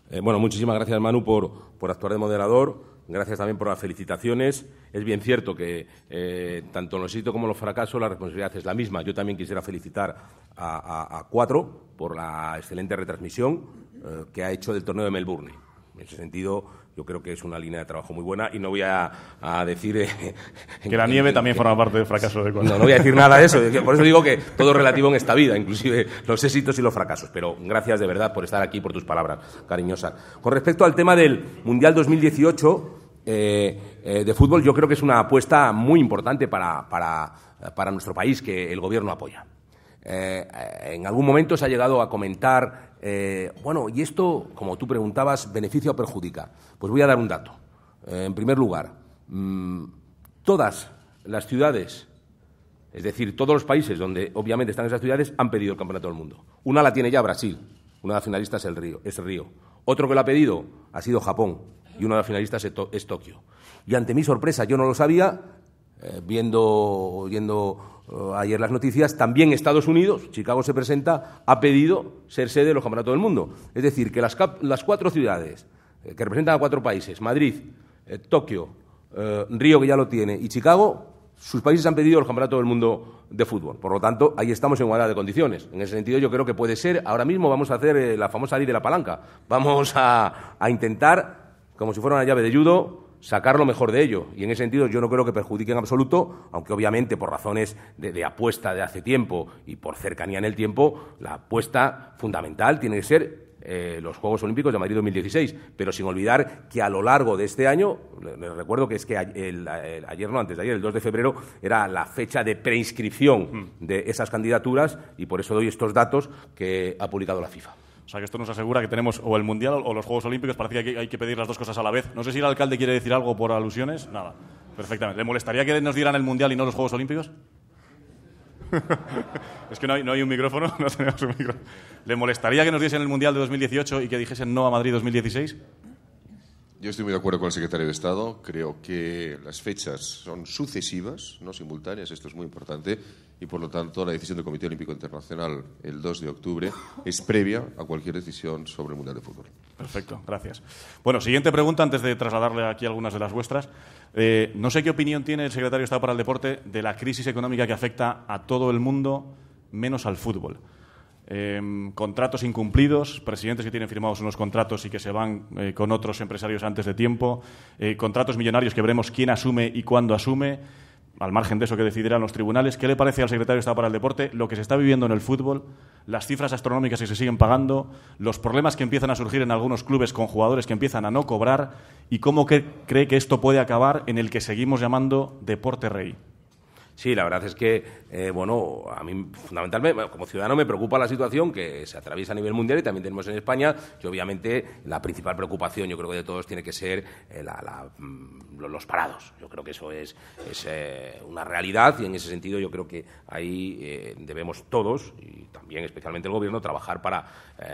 Eh, bueno, muchísimas gracias, Manu, por actuar de moderador. Gracias también por las felicitaciones. Es bien cierto que eh, tanto en los éxitos como los fracasos la responsabilidad es la misma. Yo también quisiera felicitar a, Cuatro por la excelente retransmisión eh, que ha hecho del torneo de Melbourne. En ese sentido, yo creo que es una línea de trabajo muy buena y no voy a, decir... Eh, <laughs> que la nieve también forma parte del fracaso de Ecuador. No, voy a decir nada de eso. Por eso digo que todo es relativo en esta vida, inclusive los éxitos y los fracasos. Pero gracias de verdad por estar aquí, por tus palabras cariñosas. Con respecto al tema del Mundial 2018... Eh, eh, de fútbol, yo creo que es una apuesta muy importante para, nuestro país que el Gobierno apoya. en algún momento se ha llegado a comentar eh, bueno, y esto, como tú preguntabas, beneficia o perjudica. Pues voy a dar un dato. Eh, en primer lugar, mm, todas las ciudades, es decir, todos los países donde obviamente están esas ciudades, han pedido el Campeonato del Mundo. Una la tiene ya Brasil, una de las finalistas es el Río. Es Río. Otro que lo ha pedido ha sido Japón y una de las finalistas es, Tokio. Y ante mi sorpresa, yo no lo sabía, eh, viendo, oyendo eh, ayer las noticias, también Estados Unidos, Chicago se presenta, ha pedido ser sede de los campeonatos del mundo. Es decir, que las, las cuatro ciudades eh, que representan a cuatro países, Madrid, eh, Tokio, Río, que ya lo tiene, y Chicago, sus países han pedido los campeonatos del mundo de fútbol. Por lo tanto, ahí estamos en igualdad de condiciones. En ese sentido, yo creo que puede ser. Ahora mismo vamos a hacer la famosa ley de la palanca. Vamos a, a intentar, como si fuera una llave de judo, sacar lo mejor de ello. Y en ese sentido yo no creo que perjudique en absoluto, aunque obviamente por razones de, apuesta de hace tiempo y por cercanía en el tiempo, la apuesta fundamental tiene que ser eh, los Juegos Olímpicos de Madrid 2016. Pero sin olvidar que a lo largo de este año, les recuerdo que es que el, ayer, no, antes de ayer, el 2 de febrero, era la fecha de preinscripción mm. de esas candidaturas y por eso doy estos datos que ha publicado la FIFA. O sea, que esto nos asegura que tenemos o el Mundial o los Juegos Olímpicos. Parece que hay que pedir las dos cosas a la vez. No sé si el alcalde quiere decir algo por alusiones. Nada. Perfectamente. ¿Le molestaría que nos dieran el Mundial y no los Juegos Olímpicos? <laughs> es que no hay, no hay, un micrófono, <laughs> un micrófono. ¿Le molestaría que nos diesen el Mundial de 2018 y que dijesen no a Madrid 2016? Yo estoy muy de acuerdo con el secretario de Estado. Creo que las fechas son sucesivas, no simultáneas. Esto es muy importante y por lo tanto la decisión del Comité Olímpico Internacional el 2 de octubre es previa a cualquier decisión sobre el Mundial de Fútbol. Perfecto, gracias. Bueno, siguiente pregunta antes de trasladarle aquí algunas de las vuestras. Eh, no sé qué opinión tiene el secretario de Estado para el Deporte de la crisis económica que afecta a todo el mundo menos al fútbol. Eh, contratos incumplidos, presidentes que tienen firmados unos contratos y que se van eh, con otros empresarios antes de tiempo, contratos millonarios que veremos quién asume y cuándo asume al margen de eso que decidirán los tribunales, ¿qué le parece al secretario de Estado para el Deporte lo que se está viviendo en el fútbol, las cifras astronómicas que se siguen pagando, los problemas que empiezan a surgir en algunos clubes con jugadores que empiezan a no cobrar y cómo cree que esto puede acabar en el que seguimos llamando deporte rey? Sí, la verdad es que, eh, bueno, a mí fundamentalmente, como ciudadano, me preocupa la situación que se atraviesa a nivel mundial y también tenemos en España. que obviamente la principal preocupación, yo creo que de todos, tiene que ser eh, mm, los parados. Yo creo que eso es, eh, una realidad y en ese sentido yo creo que ahí debemos todos, y también especialmente el Gobierno, trabajar para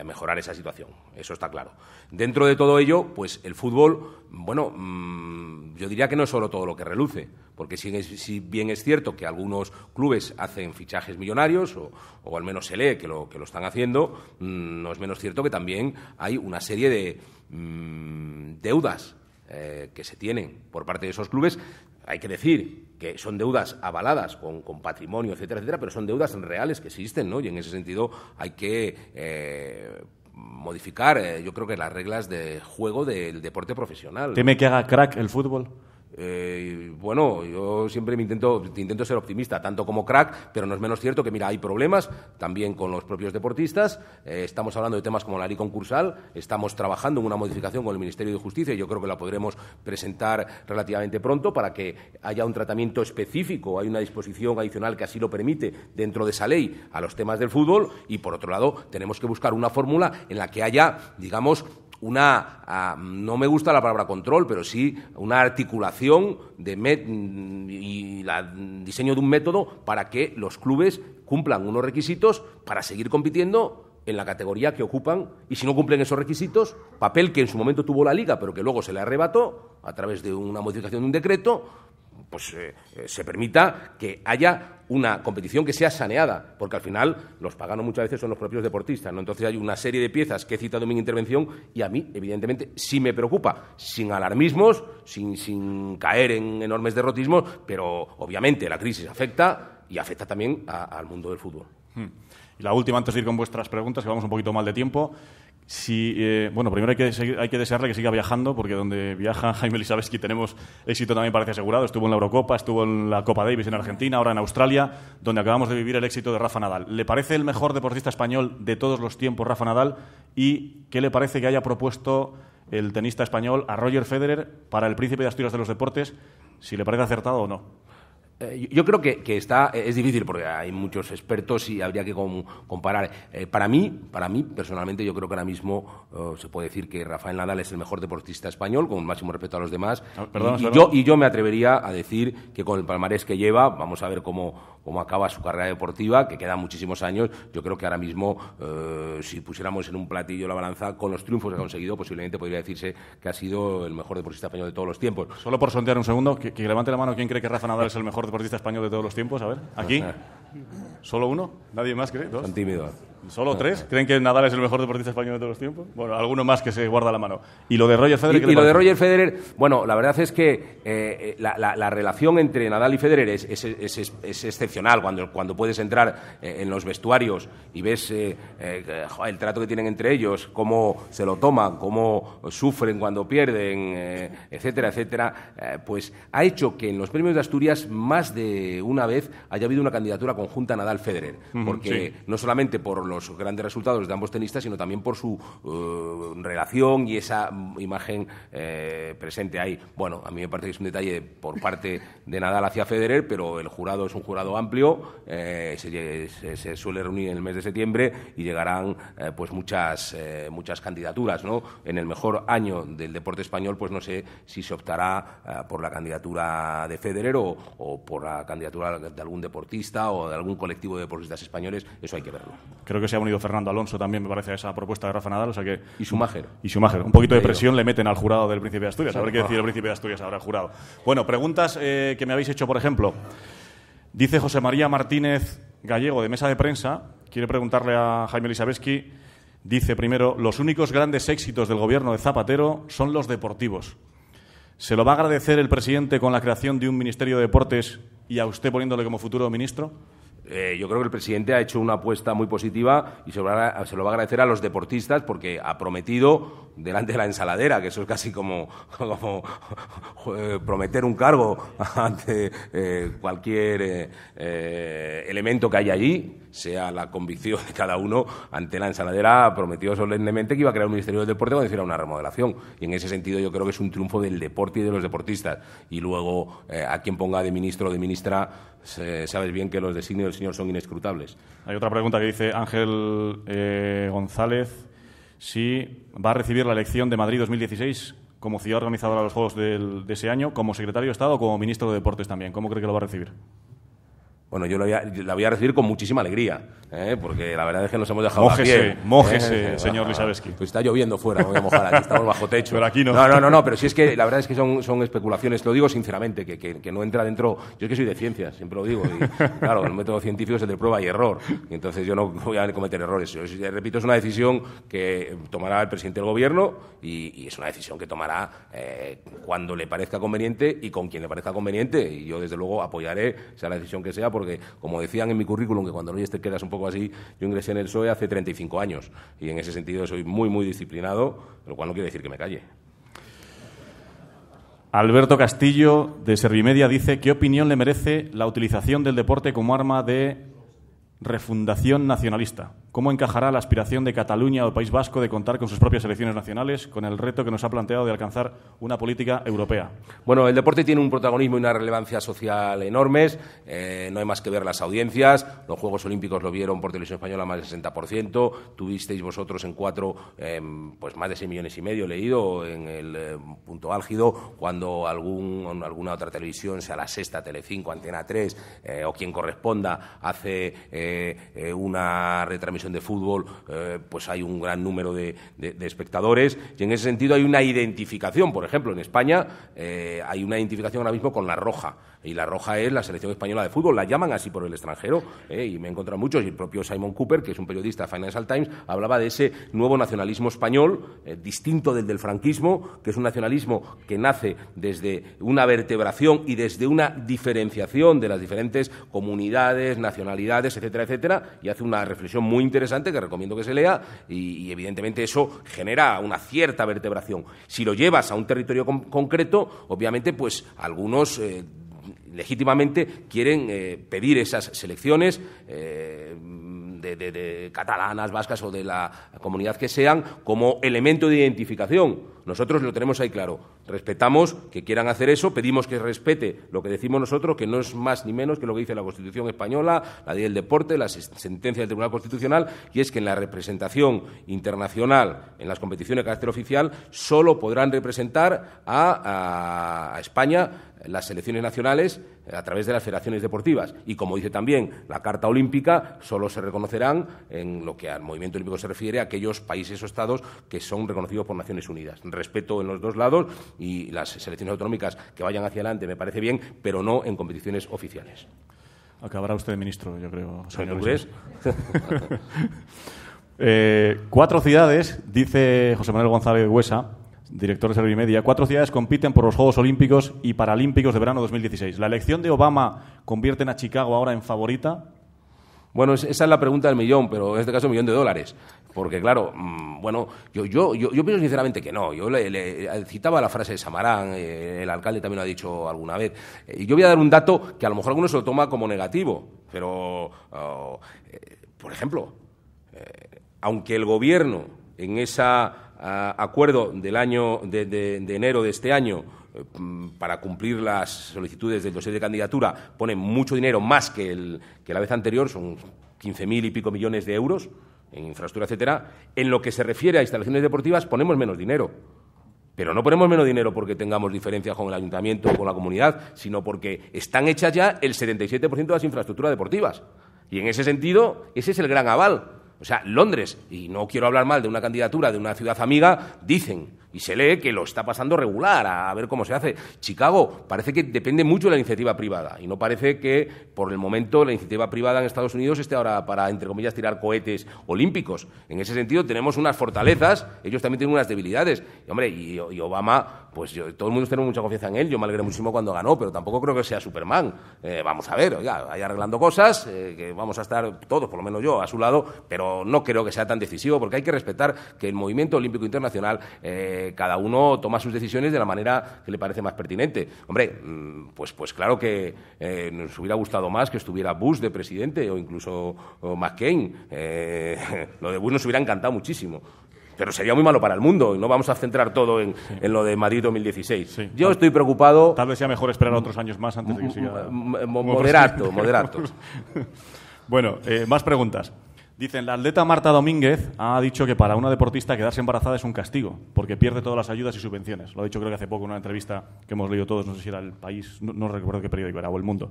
mejorar esa situación. Eso está claro. Dentro de todo ello, pues el fútbol, bueno, mm, yo diría que no es solo todo lo que reluce. Porque si, bien es cierto que algunos clubes hacen fichajes millonarios, o, al menos se lee que lo, que lo están haciendo, mm, no es menos cierto que también hay una serie de mm, deudas eh, que se tienen por parte de esos clubes. Hay que decir que son deudas avaladas con, patrimonio, etcétera, etcétera, pero son deudas reales que existen, ¿no? Y en ese sentido hay que... Eh, modificar, eh, yo creo que las reglas de juego del deporte profesional. ¿Teme que haga crack el fútbol? Eh, bueno, yo siempre me intento, intento ser optimista, tanto como crack, pero no es menos cierto que, mira, hay problemas también con los propios deportistas. Eh, estamos hablando de temas como la ley concursal, estamos trabajando en una modificación con el Ministerio de Justicia y yo creo que la podremos presentar relativamente pronto para que haya un tratamiento específico. Hay una disposición adicional que así lo permite dentro de esa ley a los temas del fútbol y, por otro lado, tenemos que buscar una fórmula en la que haya, digamos, una, ah, no me gusta la palabra control, pero sí una articulación de y el diseño de un método para que los clubes cumplan unos requisitos para seguir compitiendo en la categoría que ocupan y si no cumplen esos requisitos, papel que en su momento tuvo la Liga, pero que luego se le arrebató a través de una modificación de un decreto, pues eh, eh, se permita que haya una competición que sea saneada, porque al final los paganos muchas veces son los propios deportistas, Entonces hay una serie de piezas que he citado en mi intervención y a mí, evidentemente, sí me preocupa, sin alarmismos, sin, caer en enormes derrotismos, pero obviamente la crisis afecta y afecta también al mundo del fútbol. Hmm la última, antes de ir con vuestras preguntas, que vamos un poquito mal de tiempo. Si, eh, bueno, primero hay que, desearle que siga viajando, porque donde viaja <laughs> Jaime Elizabeski tenemos éxito también parece asegurado. Estuvo en la Eurocopa, estuvo en la Copa Davis en Argentina, ahora en Australia, donde acabamos de vivir el éxito de Rafa Nadal. ¿Le parece el mejor deportista español de todos los tiempos Rafa Nadal? ¿Y qué le parece que haya propuesto el tenista español a Roger Federer para el Príncipe de Asturias de los Deportes? Si le parece acertado o no. Eh, yo creo que, está, eh, es difícil porque hay muchos expertos y habría que comparar. Eh, para mí, para mí personalmente, yo creo que ahora mismo se puede decir que Rafael Nadal es el mejor deportista español, con máximo respeto a los demás. Ah, y, yo, y yo me atrevería a decir que con el palmarés que lleva, vamos a ver cómo, cómo acaba su carrera deportiva, que quedan muchísimos años. Yo creo que ahora mismo, si pusiéramos en un platillo la balanza, con los triunfos que ha conseguido, posiblemente podría decirse que ha sido el mejor deportista español de todos los tiempos. Solo por sondear un segundo, que, levante la mano quien cree que Rafael Nadal es el mejor deportista español de todos los tiempos? A ver, pues aquí. ¿Solo uno? ¿Nadie más cree? ¿Dos? ¿Solo ah, tres? ¿Creen que Nadal es el mejor deportista español de todos los tiempos? Bueno, alguno más que se guarda la mano. ¿Y lo de Roger Federer? Y, lo de Roger Federer, bueno, la verdad es que eh, la, relación entre Nadal y Federer es, excepcional. Cuando, cuando puedes entrar eh, en los vestuarios y ves eh, el trato que tienen entre ellos, cómo se lo toman, cómo sufren cuando pierden, etcétera, etcétera, pues ha hecho que en los premios de Asturias más de una vez haya habido una candidatura conjunta Nadal-Federer. Porque no solamente por los grandes resultados de ambos tenistas, sino también por su eh, relación y esa imagen eh, presente ahí. Bueno, a mí me parece que es un detalle por parte de Nadal hacia Federer, pero el jurado es un jurado amplio, eh, se, suele reunir en el mes de septiembre y llegarán pues muchas, muchas candidaturas. ¿no? En el mejor año del deporte español, pues no sé si se optará por la candidatura de Federer o, por la candidatura de algún deportista o de algún colectivo de deportistas españoles, eso hay que verlo. Creo creo que se ha unido Fernando Alonso también, me parece, a esa propuesta de Rafa Nadal. O sea que, y su Y Un poquito de presión le meten al jurado del Príncipe de Asturias. Habrá que decir el Príncipe de Asturias ahora, jurado. Bueno, preguntas eh, que me habéis hecho, por ejemplo. Dice José María Martínez Gallego, de Mesa de Prensa, quiere preguntarle a Jaime Elisabeski. Dice primero, los únicos grandes éxitos del gobierno de Zapatero son los deportivos. ¿Se lo va a agradecer el presidente con la creación de un Ministerio de Deportes y a usted poniéndole como futuro ministro? Eh, yo creo que el presidente ha hecho una apuesta muy positiva y se lo, va, a, agradecer a los deportistas porque ha prometido delante de la ensaladera, que eso es casi como, <laughs> <laughs> prometer un cargo <laughs> ante eh, cualquier eh, elemento que haya allí sea la convicción de cada uno, ante la ensaladera prometió solemnemente que iba a crear un Ministerio del Deporte cuando hiciera una remodelación. Y en ese sentido yo creo que es un triunfo del deporte y de los deportistas. Y luego, eh, a quien ponga de ministro o de ministra, sabes bien que los designios del señor son inescrutables. Hay otra pregunta que dice Ángel eh, González. Si va a recibir la elección de Madrid 2016 como ciudad organizadora de los Juegos de ese año, como secretario de Estado o como ministro de Deportes también. ¿Cómo cree que lo va a recibir? Bueno, yo la voy a, la recibir con muchísima alegría, ¿eh? porque la verdad es que nos hemos dejado mójese, mojese, ¿eh? señor Lisabeski. Pues está lloviendo fuera, voy a mojar aquí, estamos bajo techo. Pero aquí no. No, no, no, no pero si es que la verdad es que son, son especulaciones, lo digo sinceramente, que, no entra dentro... Yo es que soy de ciencias, siempre lo digo, claro, el método científico es el de prueba y error, y entonces yo no voy a cometer errores. Yo, repito, es una decisión que tomará el presidente del gobierno y, es una decisión que tomará eh, cuando le parezca conveniente y con quien le parezca conveniente, y yo desde luego apoyaré, sea la decisión que sea, porque, como decían en mi currículum, que cuando oyes te quedas un poco así, yo ingresé en el SOE hace 35 años y en ese sentido soy muy, muy disciplinado, lo cual no quiere decir que me calle. Alberto Castillo, de Servimedia, dice, ¿qué opinión le merece la utilización del deporte como arma de refundación nacionalista? ¿Cómo encajará la aspiración de Cataluña o País Vasco de contar con sus propias elecciones nacionales con el reto que nos ha planteado de alcanzar una política europea? Bueno, el deporte tiene un protagonismo y una relevancia social enormes. Eh, no hay más que ver las audiencias. Los Juegos Olímpicos lo vieron por televisión española más del 60%. Tuvisteis vosotros en cuatro, em, pues más de seis millones y medio leído en el em, punto álgido, cuando algún, alguna otra televisión, sea la sexta, Telecinco, Antena 3 eh, o quien corresponda, hace eh, una retransmisión de fútbol, eh, pues hay un gran número de, espectadores y en ese sentido hay una identificación. Por ejemplo, en España eh, hay una identificación ahora mismo con La Roja. Y la roja es la selección española de fútbol, la llaman así por el extranjero, eh, y me he encontrado muchos, y el propio Simon Cooper, que es un periodista de Financial Times, hablaba de ese nuevo nacionalismo español, eh, distinto del del franquismo, que es un nacionalismo que nace desde una vertebración y desde una diferenciación de las diferentes comunidades, nacionalidades, etcétera, etcétera, y hace una reflexión muy interesante que recomiendo que se lea, y, evidentemente eso genera una cierta vertebración. Si lo llevas a un territorio concreto, obviamente, pues algunos... Eh, legítimamente quieren eh, pedir esas selecciones eh, de, catalanas, vascas o de la comunidad que sean como elemento de identificación. Nosotros lo tenemos ahí claro. Respetamos que quieran hacer eso, pedimos que respete lo que decimos nosotros, que no es más ni menos que lo que dice la Constitución española, la ley del deporte, la sentencia del Tribunal Constitucional, y es que en la representación internacional, en las competiciones de carácter oficial, solo podrán representar a España las selecciones nacionales eh, a través de las federaciones deportivas. Y como dice también la Carta Olímpica, solo se reconocerán, en lo que al movimiento olímpico se refiere, aquellos países o estados que son reconocidos por Naciones Unidas. Respeto en los dos lados y las selecciones autonómicas que vayan hacia adelante me parece bien, pero no en competiciones oficiales. Acabará usted ministro, yo creo. Señor <laughs> eh, cuatro ciudades, dice José Manuel González Huesa, director de y Media, cuatro ciudades compiten por los Juegos Olímpicos y Paralímpicos de verano 2016. ¿La elección de Obama convierte a Chicago ahora en favorita? Bueno, esa es la pregunta del millón, pero en este caso un millón de dólares. Porque, claro, mm, bueno, yo, yo, yo, pienso sinceramente que no. Yo le, eh, citaba la frase de Samarán, eh, el alcalde también lo ha dicho alguna vez. Y yo voy a dar un dato que a lo mejor algunos se lo toma como negativo, pero, oh, eh, por ejemplo, aunque el gobierno en esa acuerdo del año de, enero de este año eh, para cumplir las solicitudes del dossier de candidatura pone mucho dinero más que, la vez anterior, son mil y pico millones de euros en infraestructura, etcétera. En lo que se refiere a instalaciones deportivas ponemos menos dinero. Pero no ponemos menos dinero porque tengamos diferencias con el ayuntamiento o con la comunidad, sino porque están hechas ya el 77% de las infraestructuras deportivas. Y en ese sentido, ese es el gran aval o sea, Londres, y no quiero hablar mal de una candidatura de una ciudad amiga, dicen y se lee que lo está pasando regular, a ver cómo se hace. Chicago parece que depende mucho de la iniciativa privada y no parece que por el momento la iniciativa privada en Estados Unidos esté ahora para, entre comillas, tirar cohetes olímpicos. En ese sentido tenemos unas fortalezas, ellos también tienen unas debilidades. Y hombre, y, Obama, pues yo, todo el mundo tiene mucha confianza en él, yo me alegré muchísimo cuando ganó, pero tampoco creo que sea Superman. Eh, vamos a ver, oiga, ahí arreglando cosas, eh, que vamos a estar todos, por lo menos yo, a su lado, pero no creo que sea tan decisivo porque hay que respetar que el movimiento olímpico internacional... Eh, eh, cada uno toma sus decisiones de la manera que le parece más pertinente. Hombre, mm, pues, pues claro que eh, nos hubiera gustado más que estuviera Bush de presidente o incluso McCain. Eh, <laughs> lo de Bush nos hubiera encantado muchísimo pero sería muy malo para el mundo y no vamos a centrar todo en, lo de Madrid 2016. Yo estoy preocupado. Tal vez sea mejor esperar otros años más antes de que siga. Moderato, moderato. <laughs> bueno, más preguntas. Dicen, la atleta Marta Domínguez ha dicho que para una deportista quedarse embarazada es un castigo, porque pierde todas las ayudas y subvenciones. Lo ha dicho creo que hace poco en una entrevista que hemos leído todos, no sé si era el país, no, recuerdo qué periódico era, o el mundo.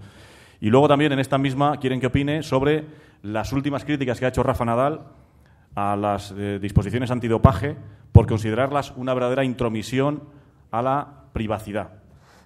Y luego también en esta misma quieren que opine sobre las últimas críticas que ha hecho Rafa Nadal a las eh, disposiciones antidopaje por considerarlas una verdadera intromisión a la privacidad.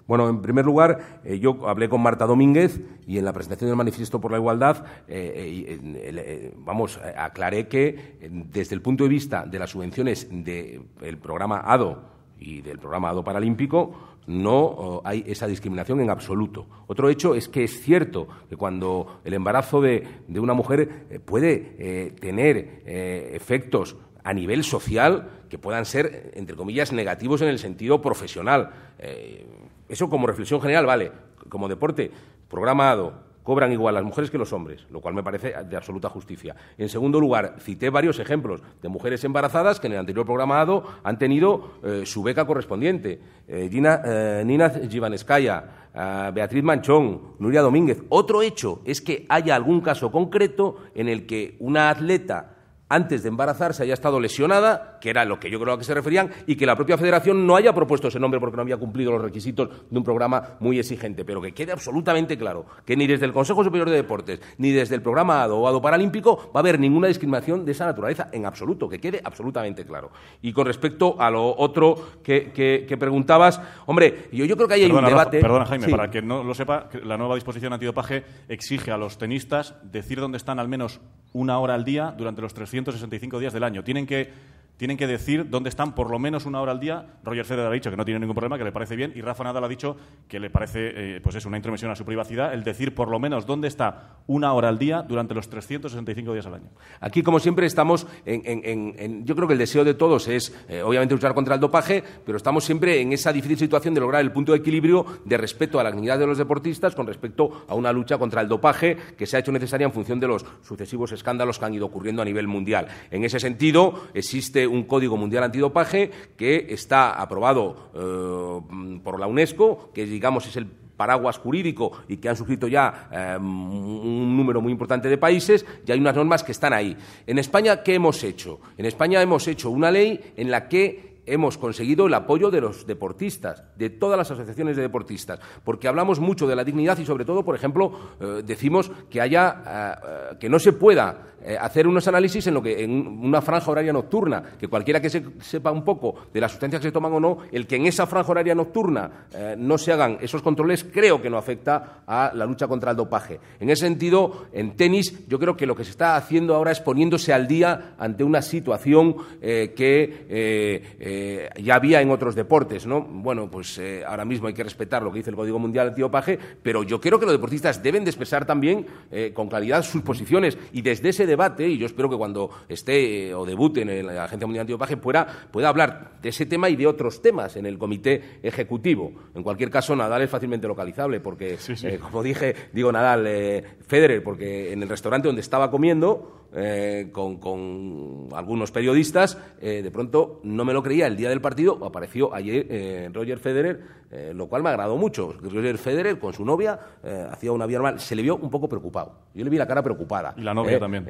Bueno, en primer lugar, eh, yo hablé con Marta Domínguez y en la presentación del Manifiesto por la Igualdad, eh, eh, vamos, aclaré que desde el punto de vista de las subvenciones del programa ADO y del programa ADO Paralímpico, no oh, hay esa discriminación en absoluto. Otro hecho es que es cierto que cuando el embarazo de, una mujer puede tener efectos a nivel social que puedan ser, entre comillas, negativos en el sentido profesional. Eso como reflexión general, vale. Como deporte programado, cobran igual las mujeres que los hombres, lo cual me parece de absoluta justicia. En segundo lugar, cité varios ejemplos de mujeres embarazadas que en el anterior programado han tenido eh, su beca correspondiente. Eh, eh, Nina Givaneskaya, Beatriz Manchón, Nuria Domínguez. Otro hecho es que haya algún caso concreto en el que una atleta antes de se haya estado lesionada, que era lo que yo creo a que se referían, y que la propia federación no haya propuesto ese nombre porque no había cumplido los requisitos de un programa muy exigente. Pero que quede absolutamente claro que ni desde el Consejo Superior de Deportes ni desde el programa ADO Paralímpico va a haber ninguna discriminación de esa naturaleza, en absoluto, que quede absolutamente claro. Y con respecto a lo otro que, preguntabas, hombre, yo, yo creo que hay un debate. perdona, Jaime, para que no lo sepa, la nueva disposición antidopaje exige a los tenistas decir dónde están al menos una hora al día durante los tres 165 días del año. Tienen que tienen que decir dónde están por lo menos una hora al día. Roger Federer ha dicho que no tiene ningún problema, que le parece bien, y Rafa Nadal ha dicho que le parece, eh, pues es una intromisión a su privacidad, el decir por lo menos dónde está una hora al día durante los 365 días al año. Aquí, como siempre, estamos en, en, en yo creo que el deseo de todos es, eh, obviamente, luchar contra el dopaje, pero estamos siempre en esa difícil situación de lograr el punto de equilibrio de respeto a la dignidad de los deportistas con respecto a una lucha contra el dopaje que se ha hecho necesaria en función de los sucesivos escándalos que han ido ocurriendo a nivel mundial. En ese sentido, existe un Código Mundial Antidopaje que está aprobado eh, por la UNESCO, que digamos es el paraguas jurídico y que han suscrito ya eh, un número muy importante de países y hay unas normas que están ahí. En España, ¿qué hemos hecho? En España hemos hecho una ley en la que hemos conseguido el apoyo de los deportistas, de todas las asociaciones de deportistas, porque hablamos mucho de la dignidad y sobre todo, por ejemplo, eh, decimos que haya eh, eh, que no se pueda hacer unos análisis en lo que en una franja horaria nocturna, que cualquiera que sepa un poco de las sustancias que se toman o no, el que en esa franja horaria nocturna no se hagan esos controles creo que no afecta a la lucha contra el dopaje. En ese sentido, en tenis yo creo que lo que se está haciendo ahora es poniéndose al día ante una situación que eh, ya había en otros deportes, ¿no? Bueno, pues eh, ahora mismo hay que respetar lo que dice el Código Mundial Antiopaje, pero yo creo que los deportistas deben de expresar también eh, con claridad sus posiciones y desde ese debate, y yo espero que cuando esté o debute en la Agencia Mundial Antiopaje pueda, pueda hablar de ese tema y de otros temas en el comité ejecutivo. En cualquier caso, Nadal es fácilmente localizable porque, como dije, digo Nadal, Federer, porque en el restaurante donde estaba comiendo con, algunos periodistas, de pronto no me lo creía el día del partido, apareció ayer eh, Roger Federer, eh, lo cual me agradó mucho. Roger Federer con su novia eh, hacía una vía normal, se le vio un poco preocupado. Yo le vi la cara preocupada. Y la novia también.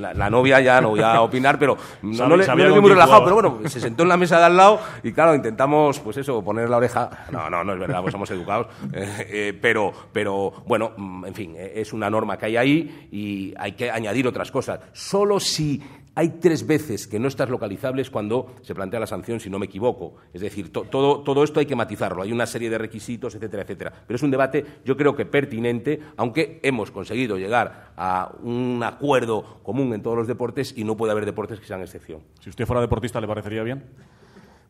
La, novia ya no voy a <laughs> opinar, pero no, le, relajado, pero bueno, se sentó en la mesa de al lado y claro, intentamos, pues eso, poner la oreja. No, no, no es verdad, pues somos educados. pero, pero bueno, mm, en fin, es una norma que hay ahí y hay que añadir otras cosas. Solo si hay tres veces que no estás localizable cuando se plantea la sanción, si no me equivoco. Es decir, todo, todo esto hay que matizarlo. Hay una serie de requisitos, etcétera, etcétera. Pero es un debate, yo creo que pertinente, aunque hemos conseguido llegar a un acuerdo común en todos los deportes y no puede haber deportes que sean excepción. Si usted fuera deportista, ¿le parecería bien?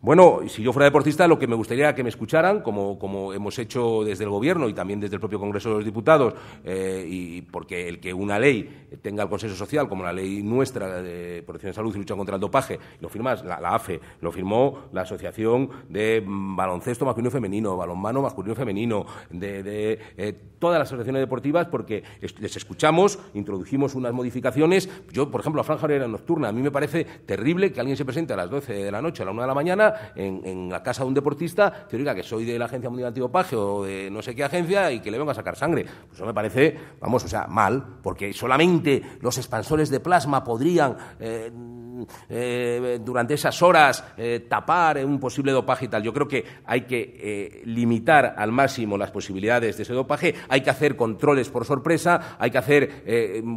Bueno, si yo fuera deportista, lo que me gustaría que me escucharan, como, hemos hecho desde el Gobierno y también desde el propio Congreso de los Diputados, eh, y porque el que una ley tenga el consenso social, como la ley nuestra de protección de salud y lucha contra el dopaje, lo firmas la, AFE, lo firmó la Asociación de Baloncesto Masculino Femenino, Balonmano Masculino Femenino, de, eh, todas las asociaciones deportivas, porque les escuchamos, introdujimos unas modificaciones. Yo, por ejemplo, la franja era nocturna, a mí me parece terrible que alguien se presente a las 12 de la noche, a la 1 de la mañana, en, la casa de un deportista, te diga que soy de la Agencia Mundial de Antidopaje o de no sé qué agencia y que le vengo a sacar sangre. Pues eso me parece, vamos, o sea, mal, porque solamente los expansores de plasma podrían. Eh, eh, durante esas horas eh, tapar un posible dopaje y tal. Yo creo que hay que eh, limitar al máximo las posibilidades de ese dopaje, hay que hacer controles por sorpresa, hay que hacer,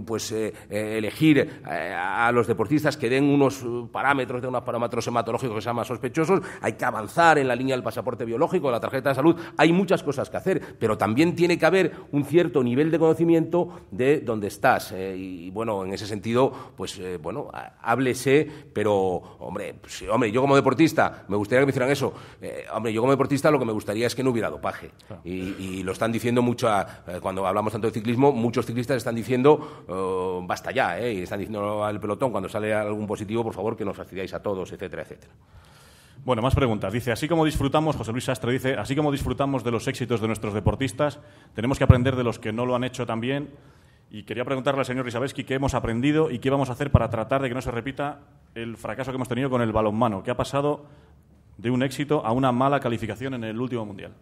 pues, elegir a los deportistas que den unos parámetros, de unos parámetros hematológicos que sean más sospechosos hay que avanzar en la línea del pasaporte biológico, de la tarjeta de salud, hay muchas cosas que hacer, pero también tiene que haber un cierto nivel de conocimiento de dónde estás. Eh, y bueno, en ese sentido, pues eh, bueno, háblese, pero hombre, pues, hombre, yo como deportista, me gustaría que me hicieran eso. Eh, hombre, yo como deportista lo que me gustaría es que no hubiera dopaje. Y, lo están diciendo mucho, cuando hablamos tanto de ciclismo, muchos ciclistas están diciendo, oh, basta ya, y están diciendo al pelotón cuando sale algún positivo, por favor, que nos fastidiáis a todos, etcétera, etcétera. Bueno, más preguntas. Dice, así como disfrutamos, José Luis Sastre dice, así como disfrutamos de los éxitos de nuestros deportistas, tenemos que aprender de los que no lo han hecho también. Y quería preguntarle al señor Risabeski qué hemos aprendido y qué vamos a hacer para tratar de que no se repita el fracaso que hemos tenido con el balonmano. ¿Qué ha pasado de un éxito a una mala calificación en el último mundial?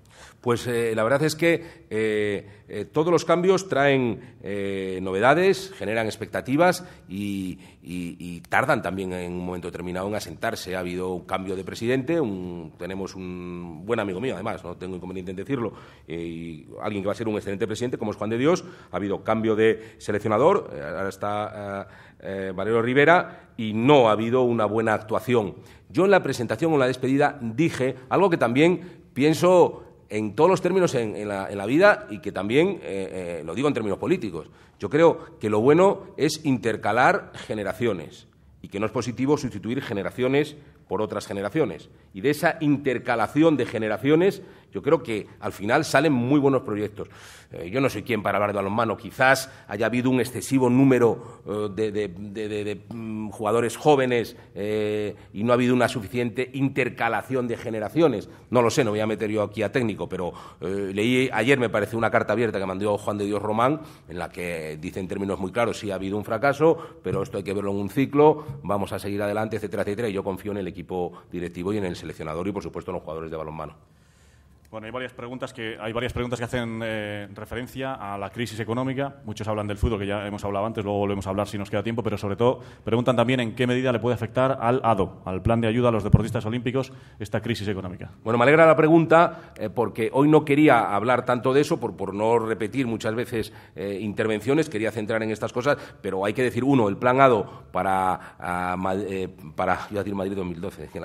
Pues eh, la verdad es que eh, eh, todos los cambios traen novedades, generan expectativas y, tardan también en un momento determinado en asentarse. Ha habido un cambio de presidente, un, tenemos un buen amigo mío, además, no tengo inconveniente en decirlo, y alguien que va a ser un excelente presidente, como es Juan de Dios. Ha habido cambio de seleccionador, ahora está. Eh, Valero Rivera y no ha habido una buena actuación. Yo en la presentación o en la despedida dije algo que también pienso en todos los términos en, la, vida y que también eh, eh, lo digo en términos políticos. Yo creo que lo bueno es intercalar generaciones y que no es positivo sustituir generaciones por otras generaciones. Y de esa intercalación de generaciones, yo creo que al final salen muy buenos proyectos. Eh, yo no soy quien para hablar de balonmano. Quizás haya habido un excesivo número eh, de, mm, jugadores jóvenes eh, y no ha habido una suficiente intercalación de generaciones. No lo sé, no voy a meter yo aquí a técnico, pero leí ayer, me parece, una carta abierta que mandó Juan de Dios Román, en la que dice en términos muy claros, sí ha habido un fracaso, pero esto hay que verlo en un ciclo, vamos a seguir adelante, etcétera, etcétera. Y yo confío en el equipo equipo directivo y en el seleccionador y, por supuesto, en los jugadores de balonmano. Bueno, hay varias preguntas que, hay varias preguntas que hacen eh, referencia a la crisis económica. Muchos hablan del fútbol, que ya hemos hablado antes, luego volvemos a hablar si nos queda tiempo, pero sobre todo preguntan también en qué medida le puede afectar al ADO, al plan de ayuda a los deportistas olímpicos, esta crisis económica. Bueno, me alegra la pregunta eh, porque hoy no quería hablar tanto de eso, por, por no repetir muchas veces eh, intervenciones, quería centrar en estas cosas, pero hay que decir, uno, el plan ADO para, ah, para, a decir Madrid 2012, qué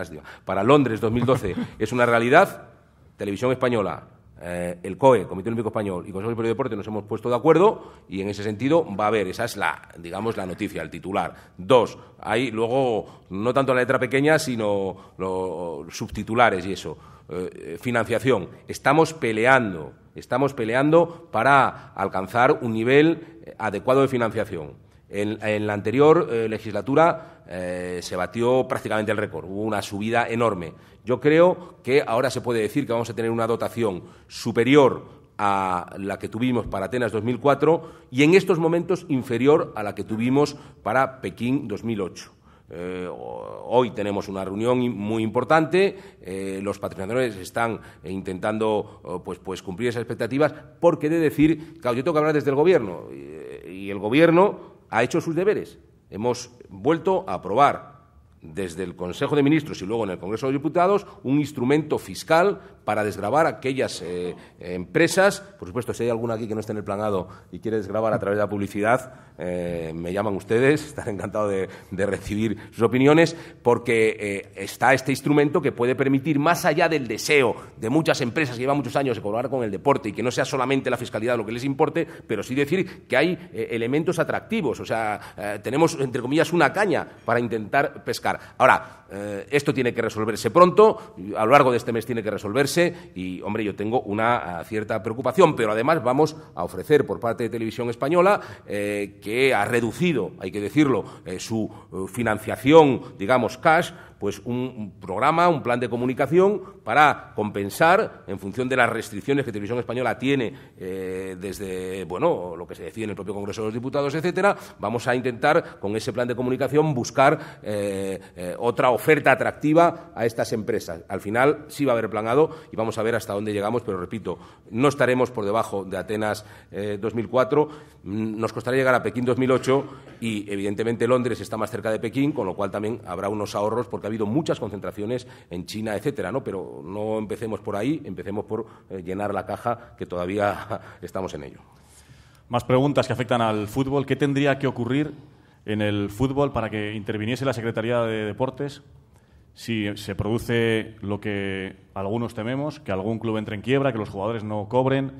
para Londres 2012 <laughs> es una realidad Televisión Española, eh, el COE, Comité Olímpico Español y Consejo Superior de Deporte nos hemos puesto de acuerdo y en ese sentido va a haber, esa es la, digamos, la noticia, el titular. Dos, hay luego no tanto la letra pequeña, sino los subtitulares y eso. Eh, financiación. Estamos peleando, estamos peleando para alcanzar un nivel eh, adecuado de financiación. En, la anterior legislatura se batió prácticamente el récord, hubo una subida enorme. Yo creo que ahora se puede decir que vamos a tener una dotación superior a la que tuvimos para Atenas 2004 y en estos momentos inferior a la que tuvimos para Pekín 2008. Eh, hoy tenemos una reunión muy importante, eh, los patrocinadores están intentando eh, pues, pues cumplir esas expectativas, porque de decir, que yo tengo que hablar desde el Gobierno y el Gobierno ha hecho sus deberes. Hemos vuelto a aprobar desde el Consejo de Ministros y luego en el Congreso de Diputados un instrumento fiscal para desgrabar aquellas eh, empresas. Por supuesto, si hay alguna aquí que no esté en el planado y quiere desgrabar a través de la publicidad, eh, me llaman ustedes, <laughs> estaré encantado de, recibir sus opiniones, porque eh, está este instrumento que puede permitir, más allá del deseo de muchas empresas que llevan muchos años de colaborar con el deporte y que no sea solamente la fiscalidad lo que les importe, pero sí decir que hay elementos atractivos. O sea, tenemos, entre comillas, una caña para intentar pescar. Ahora, esto tiene que resolverse pronto, a lo largo de este mes tiene que resolverse y, hombre, yo tengo una ah, cierta preocupación, pero además vamos a ofrecer por parte de Televisión Española, eh, que ha reducido, hay que decirlo, eh, su eh, financiación, digamos, cash, pues un programa, un plan de comunicación para compensar, en función de las restricciones que Televisión Española tiene eh, desde, bueno, lo que se decía en el propio Congreso de los Diputados, etcétera, vamos a intentar con ese plan de comunicación buscar eh, eh, otra oferta atractiva a estas empresas. Al final sí va a haber planado y vamos a ver hasta dónde llegamos, pero repito, no estaremos por debajo de Atenas 2004, mm, nos costará llegar a Pekín 2008 y evidentemente Londres está más cerca de Pekín, con lo cual también habrá unos ahorros porque habido muchas concentraciones en China, etcétera, ¿no? Pero no empecemos por ahí, empecemos por eh, llenar la caja, que todavía <laughs> estamos en ello. Más preguntas que afectan al fútbol. ¿Qué tendría que ocurrir en el fútbol para que interviniese la Secretaría de Deportes si se produce lo que algunos tememos, que algún club entre en quiebra, que los jugadores no cobren?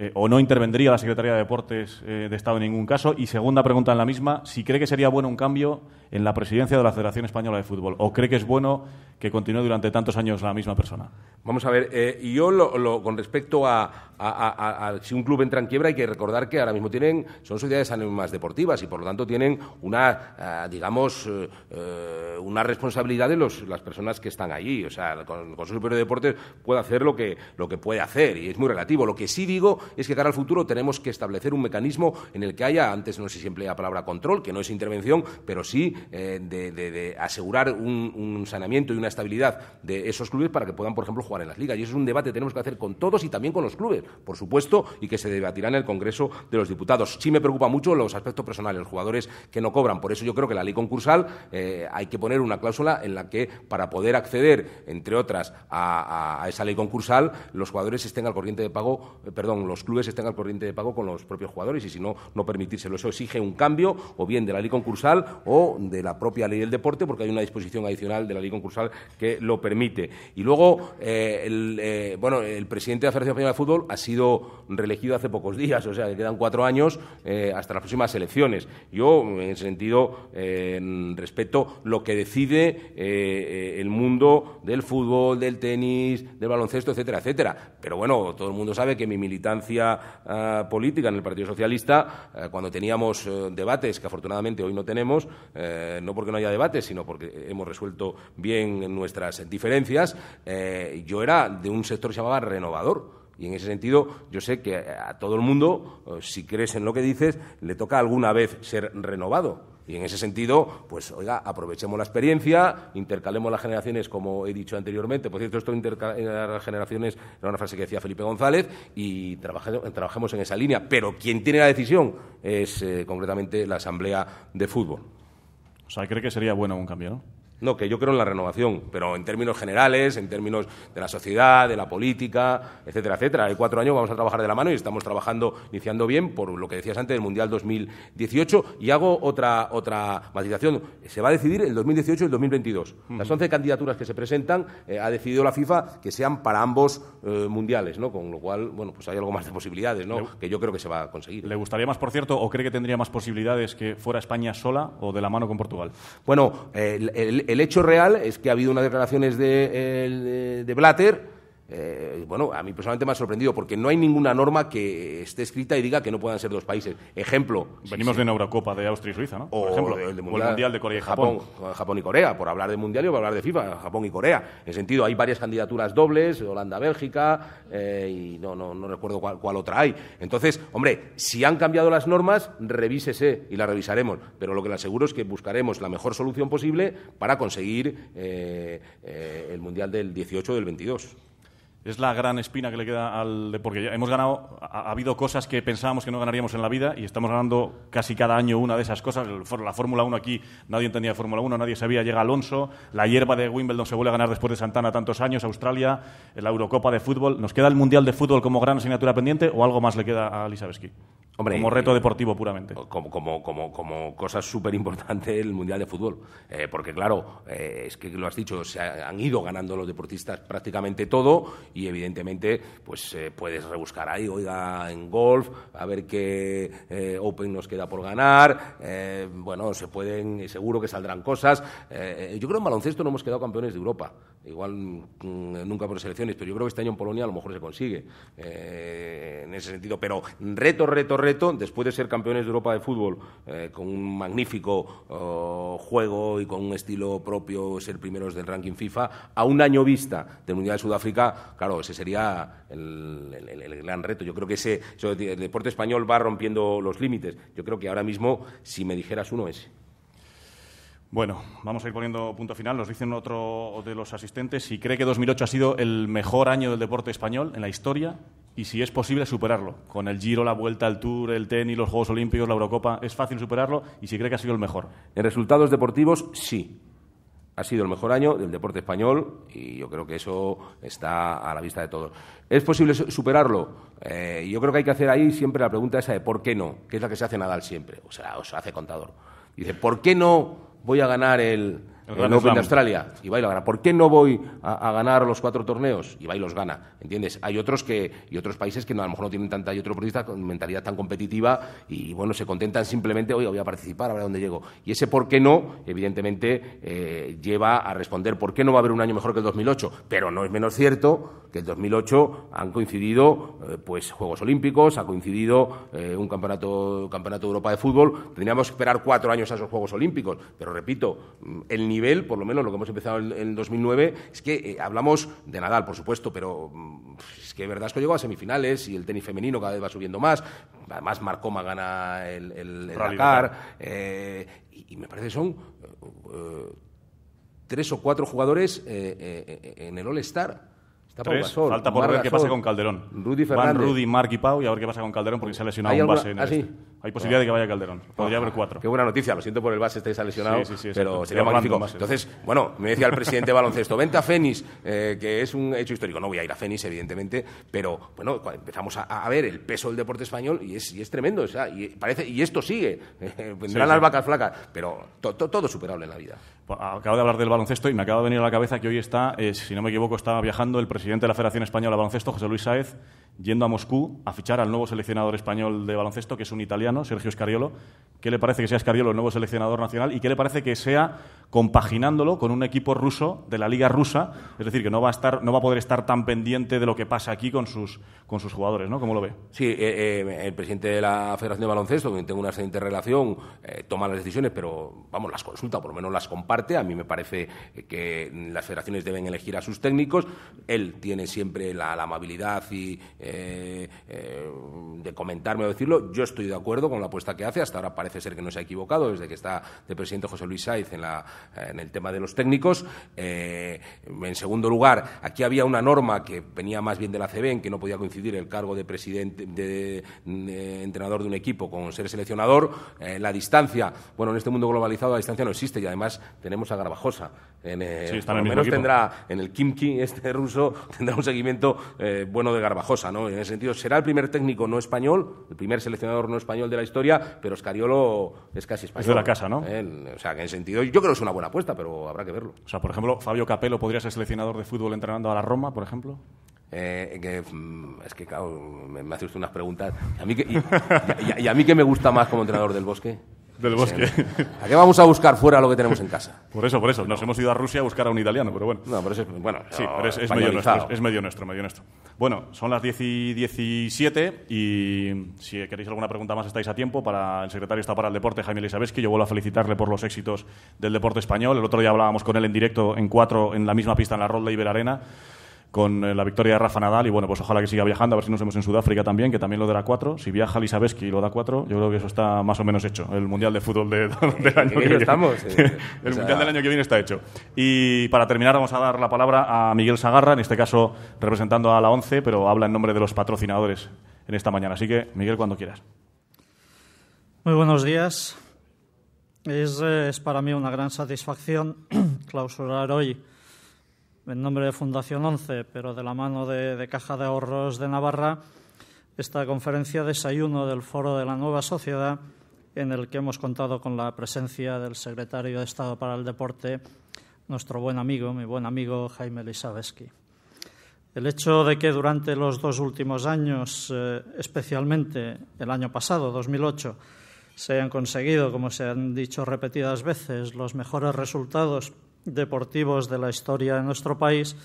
Eh, o no intervendría la Secretaría de Deportes eh, de Estado en ningún caso. Y segunda pregunta en la misma, si cree que sería bueno un cambio en la presidencia de la Federación Española de Fútbol, o cree que es bueno que continúe durante tantos años la misma persona. Vamos a ver, eh, yo lo, con respecto a, si un club entra en quiebra, hay que recordar que ahora mismo tienen, son sociedades anónimas deportivas y por lo tanto tienen una, eh, digamos, una responsabilidad de los, las personas que están allí. O sea, el Consejo Superior de Deportes puede hacer lo que, lo que puede hacer y es muy relativo. Lo que sí digo es que cara al futuro tenemos que establecer un mecanismo en el que haya, antes no sé si empleé la palabra control, que no es intervención, pero sí eh, de, asegurar un, saneamiento y una estabilidad de esos clubes para que puedan, por ejemplo, jugar en las ligas. Y eso es un debate que tenemos que hacer con todos y también con los clubes, por supuesto, y que se debatirá en el Congreso de los Diputados. Sí me preocupa mucho los aspectos personales, los jugadores que no cobran. Por eso yo creo que la ley concursal eh, hay que poner una cláusula en la que para poder acceder, entre otras, a, esa ley concursal, los jugadores estén al corriente de pago, eh, perdón, los los clubes estén al corriente de pago con los propios jugadores y si no, no permitírselo. Eso exige un cambio o bien de la ley concursal o de la propia ley del deporte porque hay una disposición adicional de la ley concursal que lo permite. Y luego, eh, el, eh, bueno, el presidente de la Federación Española de Fútbol ha sido reelegido hace pocos días, <laughs> o sea, que quedan cuatro años eh, hasta las próximas elecciones. Yo, en ese sentido, respeto lo que decide el mundo del fútbol, del tenis, del baloncesto, etcétera, etcétera. Pero bueno, todo el mundo sabe que mi militante eh, política en el Partido Socialista, eh, cuando teníamos eh, debates, que afortunadamente hoy no tenemos, no porque no haya debates, sino porque hemos resuelto bien nuestras diferencias, yo era de un sector que se llamaba renovador. Y en ese sentido, yo sé que a todo el mundo, si crees en lo que dices, le toca alguna vez ser renovado y en ese sentido, pues oiga, aprovechemos la experiencia, intercalemos las generaciones, como he dicho anteriormente, por cierto, esto intercalar las generaciones era una frase que decía Felipe González, y trabajemos, en esa línea. Pero quien tiene la decisión es eh, concretamente la Asamblea de Fútbol. O sea, cree que sería bueno un cambio, ¿no? No, que yo creo en la renovación, pero en términos generales, en términos de la sociedad, de la política, etcétera, etcétera. Hay cuatro años vamos a trabajar de la mano y estamos trabajando, iniciando bien por lo que decías antes del Mundial 2018. Y hago otra, otra matización. Se va a decidir el 2018 y el 2022. Las 11 candidaturas que se presentan eh, ha decidido la FIFA que sean para ambos eh, mundiales, ¿no? Con lo cual, bueno, pues hay algo más de posibilidades, ¿no? que yo creo que se va a conseguir. ¿Le gustaría más, por cierto, o cree que tendría más posibilidades que fuera España sola o de la mano con Portugal? Bueno, el el hecho real es que ha habido unas declaraciones de, Blatter eh, bueno, a mí personalmente me ha sorprendido porque no hay ninguna norma que esté escrita y diga que no puedan ser dos países. Ejemplo. Venimos de una Eurocopa de Austria y Suiza, ¿no? O el, mundial, de Corea y Japón. Japón. y Corea, por hablar de Mundial y por hablar de FIFA, Japón y Corea. En sentido, hay varias candidaturas dobles, Holanda, Bélgica, eh, y no, no, no recuerdo cuál, otra hay. Entonces, hombre, si han cambiado las normas, revísese y las revisaremos. Pero lo que le aseguro es que buscaremos la mejor solución posible para conseguir eh, el Mundial del 18 o del 22 es la gran espina que le queda al porque hemos ganado ha, habido cosas que pensábamos que no ganaríamos en la vida y estamos ganando casi cada año una de esas cosas la Fórmula 1 aquí nadie entendía Fórmula 1 nadie sabía llega Alonso la hierba de Wimbledon se vuelve a ganar después de Santana tantos años Australia la Eurocopa de fútbol nos queda el Mundial de fútbol como gran asignatura pendiente o algo más le queda a Lisabeski Hombre, como reto deportivo puramente. Como, como, como, como cosa súper importante el Mundial de Fútbol. Eh, porque claro, eh, es que lo has dicho, se han ido ganando los deportistas prácticamente todo y evidentemente pues eh, puedes rebuscar ahí, oiga, en golf, a ver qué eh, Open nos queda por ganar, eh, bueno, se pueden, seguro que saldrán cosas. yo creo que en baloncesto no hemos quedado campeones de Europa, igual mm, nunca por selecciones, pero yo creo que este año en Polonia a lo mejor se consigue en ese sentido, pero reto, reto, reto, después de ser campeones de Europa de fútbol con un magnífico oh, juego y con un estilo propio, ser primeros del ranking FIFA, a un año vista del Mundial de Sudáfrica, Claro, ese sería el, gran reto. Yo creo que ese, el deporte español va rompiendo los límites. Yo creo que ahora mismo, si me dijeras uno, es Bueno, vamos a ir poniendo punto final. Nos dicen otro de los asistentes si cree que 2008 ha sido el mejor año del deporte español en la historia y si es posible superarlo. Con el Giro, la Vuelta, el Tour, el tenis, los Juegos Olímpicos, la Eurocopa, ¿es fácil superarlo? Y si cree que ha sido el mejor. En resultados deportivos, sí ha sido el mejor año del deporte español y yo creo que eso está a la vista de todos. ¿Es posible superarlo? Eh, yo creo que hay que hacer ahí siempre la pregunta esa de por qué no, que es la que se hace Nadal siempre, o sea, os se hace contador. Dice, ¿por qué no voy a ganar el, no el Open Australia, y lo gana. ¿Por qué no voy a, ganar los cuatro torneos? Ibai los gana, ¿entiendes? Hay otros que y otros países que no, a lo mejor no tienen tanta y otro periodista con mentalidad tan competitiva y bueno, se contentan simplemente, oye, voy a participar, a ver a dónde llego. Y ese por qué no, evidentemente, eh, lleva a responder por qué no va a haber un año mejor que el 2008. Pero no es menos cierto que el 2008 han coincidido eh, pues Juegos Olímpicos, ha coincidido eh, un campeonato, campeonato de Europa de fútbol. Tendríamos que esperar cuatro años a esos Juegos Olímpicos. Pero repito, el nivel nivel, por lo menos lo que hemos empezado en, 2009, es que eh, hablamos de Nadal, por supuesto, pero mm, es que verdad es que llegó a semifinales y el tenis femenino cada vez va subiendo más. Además, Marcoma gana el, el, eh, y, me parece que son eh, tres o cuatro jugadores en el All-Star. Tres, falta por ver qué pasa con Calderón. Rudy Fernández. Van Rudy, Mark y Pau, y a ver qué pasa con Calderón porque se ha lesionado un base. En el ah, este. Hay posibilidad de que vaya Calderón. Podría haber ah, cuatro. Qué buena noticia. Lo siento por el base, estáis lesionado, pero sería magnífico. Entonces, bueno, me decía el <laughs> presidente baloncesto, vente a Fénix, eh, que es un hecho histórico. No voy a ir a Fénix, evidentemente, pero bueno, empezamos a, ver el peso del deporte español y es, es tremendo. y, parece, y esto sigue. <laughs> Vendrán las vacas flacas, pero todo superable en la vida. Pues, acabo de hablar del baloncesto y me acaba de venir a la cabeza que hoy está, eh, si no me equivoco, está viajando el presidente de la Federación Española de Baloncesto, José Luis Saez, yendo a Moscú a fichar al nuevo seleccionador español de baloncesto, que es un italiano Sergio Escariolo. ¿Qué le parece que sea Escariolo el nuevo seleccionador nacional? ¿Y qué le parece que sea compaginándolo con un equipo ruso de la Liga Rusa? Es decir, que no va a, estar, no va a poder estar tan pendiente de lo que pasa aquí con sus, con sus jugadores, ¿no? ¿Cómo lo ve? Sí, eh, eh, el presidente de la Federación de Baloncesto, con tengo una excelente relación, eh, toma las decisiones, pero, vamos, las consulta, por lo menos las comparte. A mí me parece que las federaciones deben elegir a sus técnicos. Él tiene siempre la, amabilidad y, de comentarme o decirlo. Yo estoy de acuerdo con la apuesta que hace. Hasta ahora parece ser que no se ha equivocado desde que está de presidente José Luis Saiz en, la, en el tema de los técnicos. Eh, en segundo lugar, aquí había una norma que venía más bien de la CB en que no podía coincidir el cargo de presidente, de, entrenador de un equipo con ser seleccionador. Eh, la distancia, bueno, en este mundo globalizado la distancia no existe y además tenemos a Garbajosa. En, eh, menos tendrá en el Kimki este ruso <laughs> tendrá un seguimiento bueno de Garbajosa, ¿no? En ese sentido será el primer técnico no español, el primer seleccionador no español de la historia, pero Escariolo es casi español. Es de la casa, ¿no? o sea, que en sentido, yo creo que es una buena apuesta, pero habrá que verlo. O sea, por ejemplo, Fabio Capello podría ser seleccionador de fútbol entrenando a la Roma, por ejemplo. Eh, mm, es que, claro, me, hace usted unas preguntas. y, a, ¿Y a mí qué me gusta más como entrenador del bosque? Del bosque. ¿A qué vamos a buscar fuera lo que tenemos en casa? <laughs> Por eso, por eso. Nos hemos ido a Rusia a buscar a un italiano, pero bueno. No, pero es, bueno, sí, es, medio nuestro, es, medio nuestro, medio nuestro, Bueno, son las 10 y 17 y si queréis alguna pregunta más estáis a tiempo. Para El secretario está para el deporte, Jaime Elisabeski. Yo vuelvo a felicitarle por los éxitos del deporte español. El otro día hablábamos con él en directo en cuatro en la misma pista en la Roll y Arena con eh, la victoria de Rafa Nadal y bueno, pues ojalá que siga viajando, a ver si nos vemos en Sudáfrica también, que también lo dará cuatro. Si viaja Lisabeski y lo da cuatro, yo creo que eso está más o menos hecho. El Mundial de Fútbol <laughs> del año que viene. <laughs> El Mundial del año que viene está hecho. Y para terminar vamos a dar la palabra a Miguel Sagarra, en este caso representando a la ONCE, pero habla en nombre de los patrocinadores en esta mañana. Así que, Miguel, cuando quieras. Muy buenos días. es eh, para mí una gran satisfacción <clears throat> clausurar hoy en nombre de Fundación 11, pero de la mano de, Caja de Ahorros de Navarra, esta conferencia desayuno del Foro de la Nueva Sociedad, en el que hemos contado con la presencia del secretario de Estado para el Deporte, nuestro buen amigo, mi buen amigo Jaime Lisabeski. El hecho de que durante los dos últimos años, eh, especialmente el año pasado, 2008, se hayan conseguido, como se han dicho repetidas veces, los mejores resultados deportivos de la historia de nuestro país,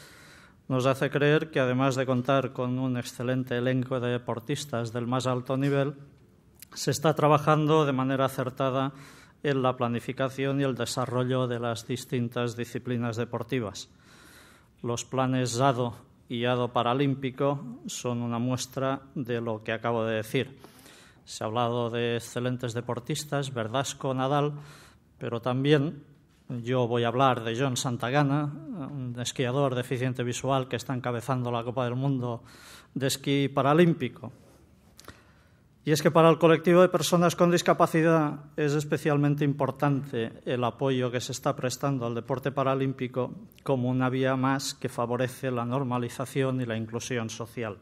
nos hace creer que además de contar con un excelente elenco de deportistas del más alto nivel, se está trabajando de manera acertada en la planificación y el desarrollo de las distintas disciplinas deportivas. Los planes ADO y ADO Paralímpico son una muestra de lo que acabo de decir. Se ha hablado de excelentes deportistas, Verdasco, Nadal, pero también yo voy a hablar de John Santagana, un esquiador deficiente visual que está encabezando la Copa del Mundo de esquí paralímpico. Y es que para el colectivo de personas con discapacidad es especialmente importante el apoyo que se está prestando al deporte paralímpico como una vía más que favorece la normalización y la inclusión social.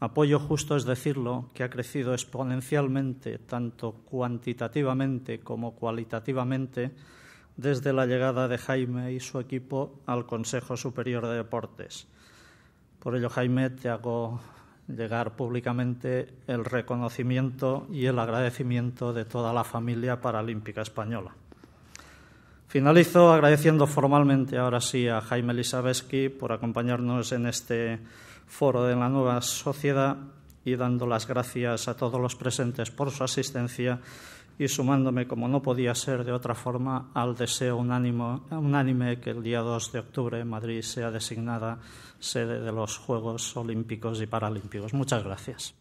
Apoyo justo es decirlo, que ha crecido exponencialmente, tanto cuantitativamente como cualitativamente, desde la llegada de Jaime y su equipo al Consejo Superior de Deportes. Por ello, Jaime, te hago llegar públicamente el reconocimiento y el agradecimiento de toda la familia paralímpica española. Finalizo agradeciendo formalmente ahora sí a Jaime Lisabeski por acompañarnos en este foro de la nueva sociedad y dando las gracias a todos los presentes por su asistencia y sumándome, como no podía ser de otra forma, al deseo unánime que el día 2 de octubre Madrid sea designada sede de los Juegos Olímpicos y Paralímpicos. Muchas gracias.